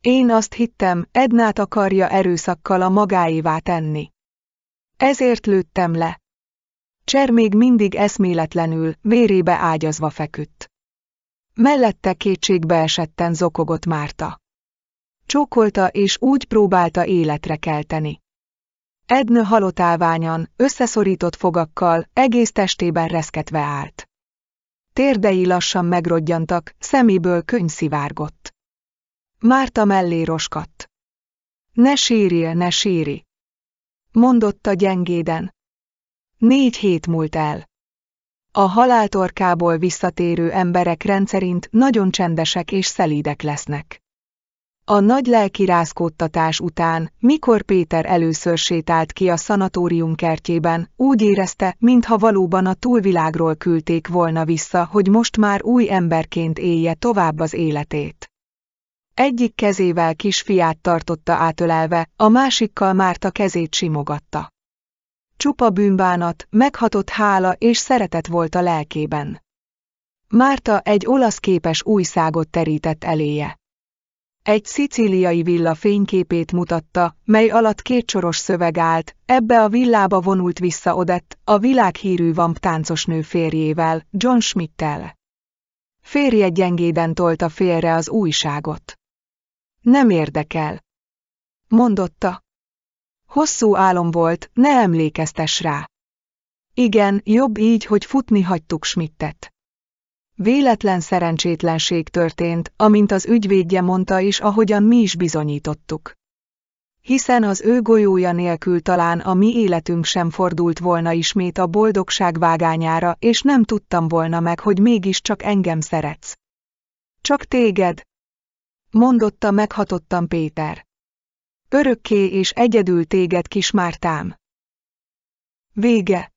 Én azt hittem, Ednát akarja erőszakkal a magáévá tenni. Ezért lőttem le. Cser még mindig eszméletlenül, vérébe ágyazva feküdt. Mellette kétségbe esetten zokogott Márta. Csókolta és úgy próbálta életre kelteni. Edna halotálványan, összeszorított fogakkal, egész testében reszketve állt. Térdei lassan megrodgyantak, szeméből könyv szivárgott. Márta mellé roskadt. Ne sírjél, ne síri! Mondotta gyengéden. Négy hét múlt el. A haláltorkából visszatérő emberek rendszerint nagyon csendesek és szelídek lesznek. A nagy lelki rázkódtatás után, mikor Péter először sétált ki a szanatórium kertjében, úgy érezte, mintha valóban a túlvilágról küldték volna vissza, hogy most már új emberként élje tovább az életét. Egyik kezével kisfiát tartotta átölelve, a másikkal Márta kezét simogatta. Csupa bűnbánat, meghatott hála és szeretet volt a lelkében. Márta egy olasz képes újságot terített eléje egy szicíliai villa fényképét mutatta, mely alatt kétsoros szöveg állt, ebbe a villába vonult vissza Odett, a világhírű vamp táncosnő férjével, John Schmidt-tel. Férje gyengéden tolta félre az újságot. Nem érdekel. Mondotta. Hosszú álom volt, ne emlékeztes rá. Igen, jobb így, hogy futni hagytuk Schmidtet. Véletlen szerencsétlenség történt, amint az ügyvédje mondta is, ahogyan mi is bizonyítottuk. Hiszen az ő golyója nélkül talán a mi életünk sem fordult volna ismét a boldogság vágányára, és nem tudtam volna meg, hogy mégiscsak engem szeretsz. Csak téged, mondotta meghatottan Péter. Örökké és egyedül téged kismártám. Vége